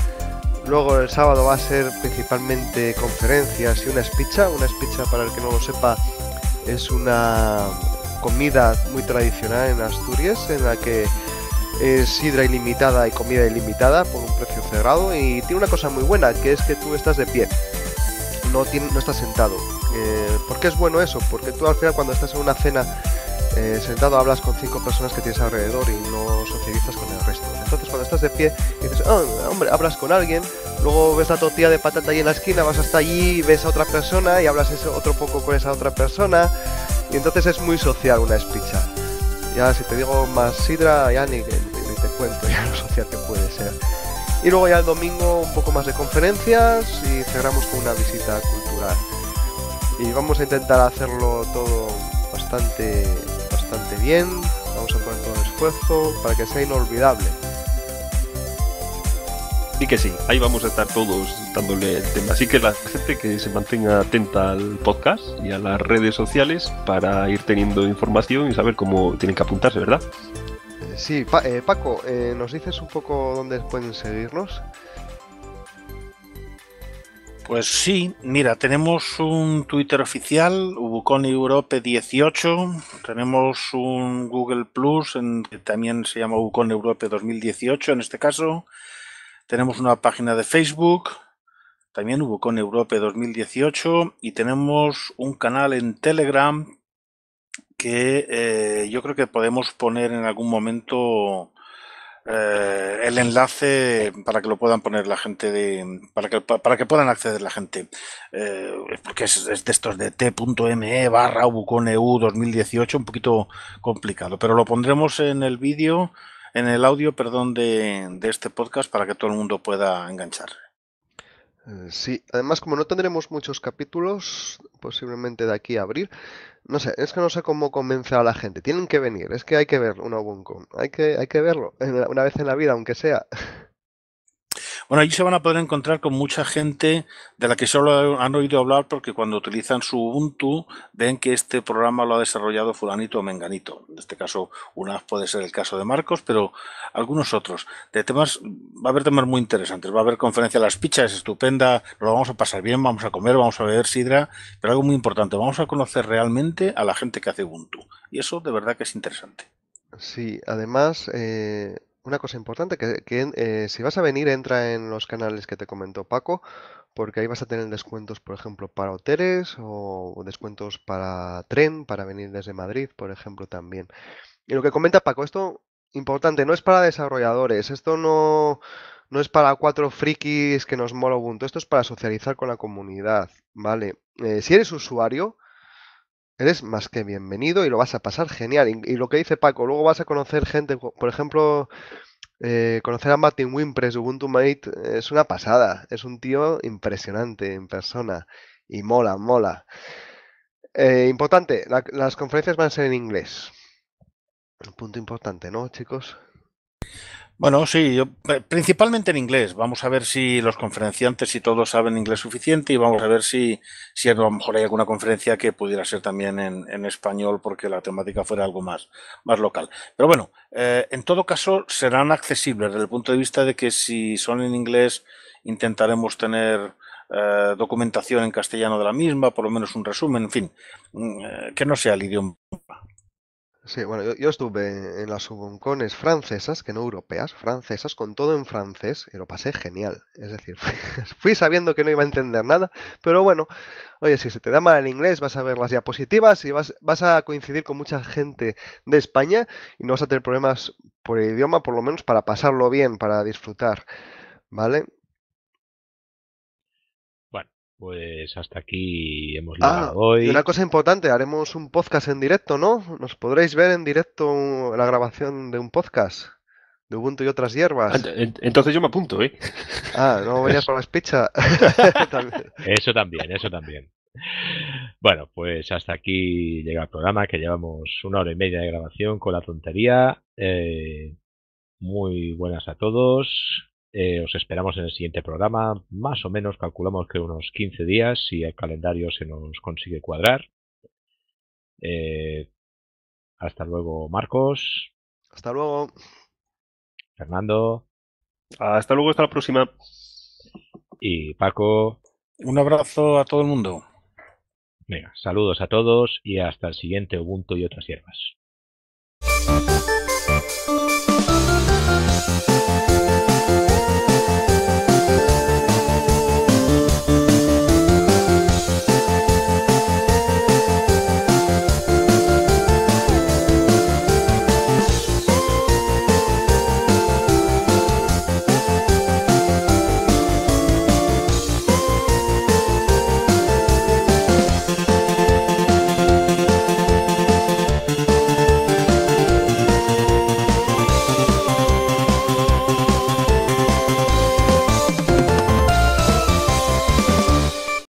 C: Luego el sábado va a ser principalmente conferencias y una espicha. Una espicha, para el que no lo sepa, es una comida muy tradicional en Asturias, en la que es hidra ilimitada y comida ilimitada por un precio cerrado. Y tiene una cosa muy buena, que es que tú estás de pie, no, tiene, no estás sentado porque eh, ¿Por qué es bueno eso? Porque tú al final cuando estás en una cena eh, sentado hablas con cinco personas que tienes alrededor y no socializas con el resto. Entonces cuando estás de pie dices, ah, hombre, hablas con alguien, luego ves la tortilla de patata ahí en la esquina, vas hasta allí, ves a otra persona y hablas eso, otro poco con esa otra persona. Y entonces es muy social una espicha. Ya si te digo más sidra, ya ni, te cuento ya lo social que puede ser. Y luego ya el domingo un poco más de conferencias y cerramos con una visita cultural y vamos a intentar hacerlo todo bastante, bastante bien. Vamos a poner todo el esfuerzo para que sea inolvidable.
B: Y que sí, ahí vamos a estar todos dándole el tema. Así que la gente que se mantenga atenta al podcast y a las redes sociales para ir teniendo información y saber cómo tienen que apuntarse,
D: ¿verdad?
C: Eh, sí, eh, Paco, eh, ¿nos dices un poco dónde pueden seguirnos?
D: Pues sí, mira, tenemos un Twitter oficial, Ubucon Europe 18, tenemos un Google Plus, en, que también se llama Ubucon 2018 en este caso, tenemos una página de Facebook, también Ubucon Europe 2018, y tenemos un canal en Telegram que eh, yo creo que podemos poner en algún momento eh, el enlace para que lo puedan poner la gente de, para que para que puedan acceder la gente eh, porque es, de estos de t.me barra ubuconeu 2018 un poquito complicado pero lo pondremos en el vídeo en el audio perdón de, de este podcast para que todo el mundo pueda enganchar
C: eh, sí además como no tendremos muchos capítulos posiblemente de aquí a abrir no sé, es que no sé cómo convencer a la gente. Tienen que venir, es que hay que ver una Ubuntu. Hay que, hay que verlo, una vez en la vida, aunque sea.
D: Bueno, allí se van a poder encontrar con mucha gente de la que solo han oído hablar porque cuando utilizan su Ubuntu ven que este programa lo ha desarrollado fulanito o menganito. En este caso, unas puede ser el caso de Marcos, pero algunos otros. De temas, va a haber temas muy interesantes. Va a haber conferencia Las Pichas, estupenda, lo vamos a pasar bien, vamos a comer, vamos a beber sidra, pero algo muy importante, vamos a conocer realmente a la gente que hace Ubuntu. Y eso de verdad que es interesante.
C: Sí, además... Eh, una cosa importante, que, eh, si vas a venir, entra en los canales que te comentó Paco, porque ahí vas a tener descuentos, por ejemplo, para hoteles o, descuentos para tren, para venir desde Madrid, por ejemplo, también. Y lo que comenta Paco, esto importante, no es para desarrolladores, esto no, no es para cuatro frikis que nos mola Ubuntu, esto es para socializar con la comunidad, ¿vale? Eh, si eres usuario, Eres más que bienvenido y lo vas a pasar genial. Y, lo que dice Paco, luego vas a conocer gente, por ejemplo, eh, conocer a Martin Wimpress, Ubuntu Mate, eh, es una pasada. Es un tío impresionante en persona. Y mola, mola. Eh, importante, las conferencias van a ser en inglés. Un punto importante, ¿no, chicos?
D: Bueno, sí, yo, eh, principalmente en inglés. Vamos a ver si los conferenciantes, y todos saben inglés suficiente y vamos a ver si, si a lo mejor hay alguna conferencia que pudiera ser también en, español porque la temática fuera algo más, más local. Pero bueno, eh, en todo caso serán accesibles desde el punto de vista de que si son en inglés intentaremos tener eh, documentación en castellano de la misma, por lo menos un resumen, en fin, mm, que no sea el idioma.
C: Sí, bueno, yo, estuve en las subuncones francesas, que no europeas, francesas, con todo en francés, y lo pasé genial. Es decir, fui, sabiendo que no iba a entender nada, pero bueno, oye, si se te da mal el inglés, vas a ver las diapositivas y vas, vas a coincidir con mucha gente de España y no vas a tener problemas por el idioma, por lo menos para pasarlo bien, para disfrutar, ¿vale?
A: Pues hasta aquí hemos ah, llegado hoy. Y una
C: cosa importante, haremos un podcast en directo, ¿no? Nos podréis ver en directo la grabación de un podcast de Ubuntu y otras hierbas. Ah, entonces yo me apunto, ¿eh? Ah, no venías por la picha.
A: eso también, eso también. Bueno, pues hasta aquí llega el programa, que llevamos una hora y media de grabación con la tontería. Eh, muy buenas a todos. Eh, os esperamos en el siguiente programa. Más o menos calculamos que unos 15 días, si el calendario se nos consigue cuadrar. Eh, hasta luego, Marcos. Hasta luego. Fernando. Hasta luego, hasta la próxima. Y Paco. Un abrazo a todo el mundo. saludos a todos y hasta el siguiente Ubuntu y otras hierbas.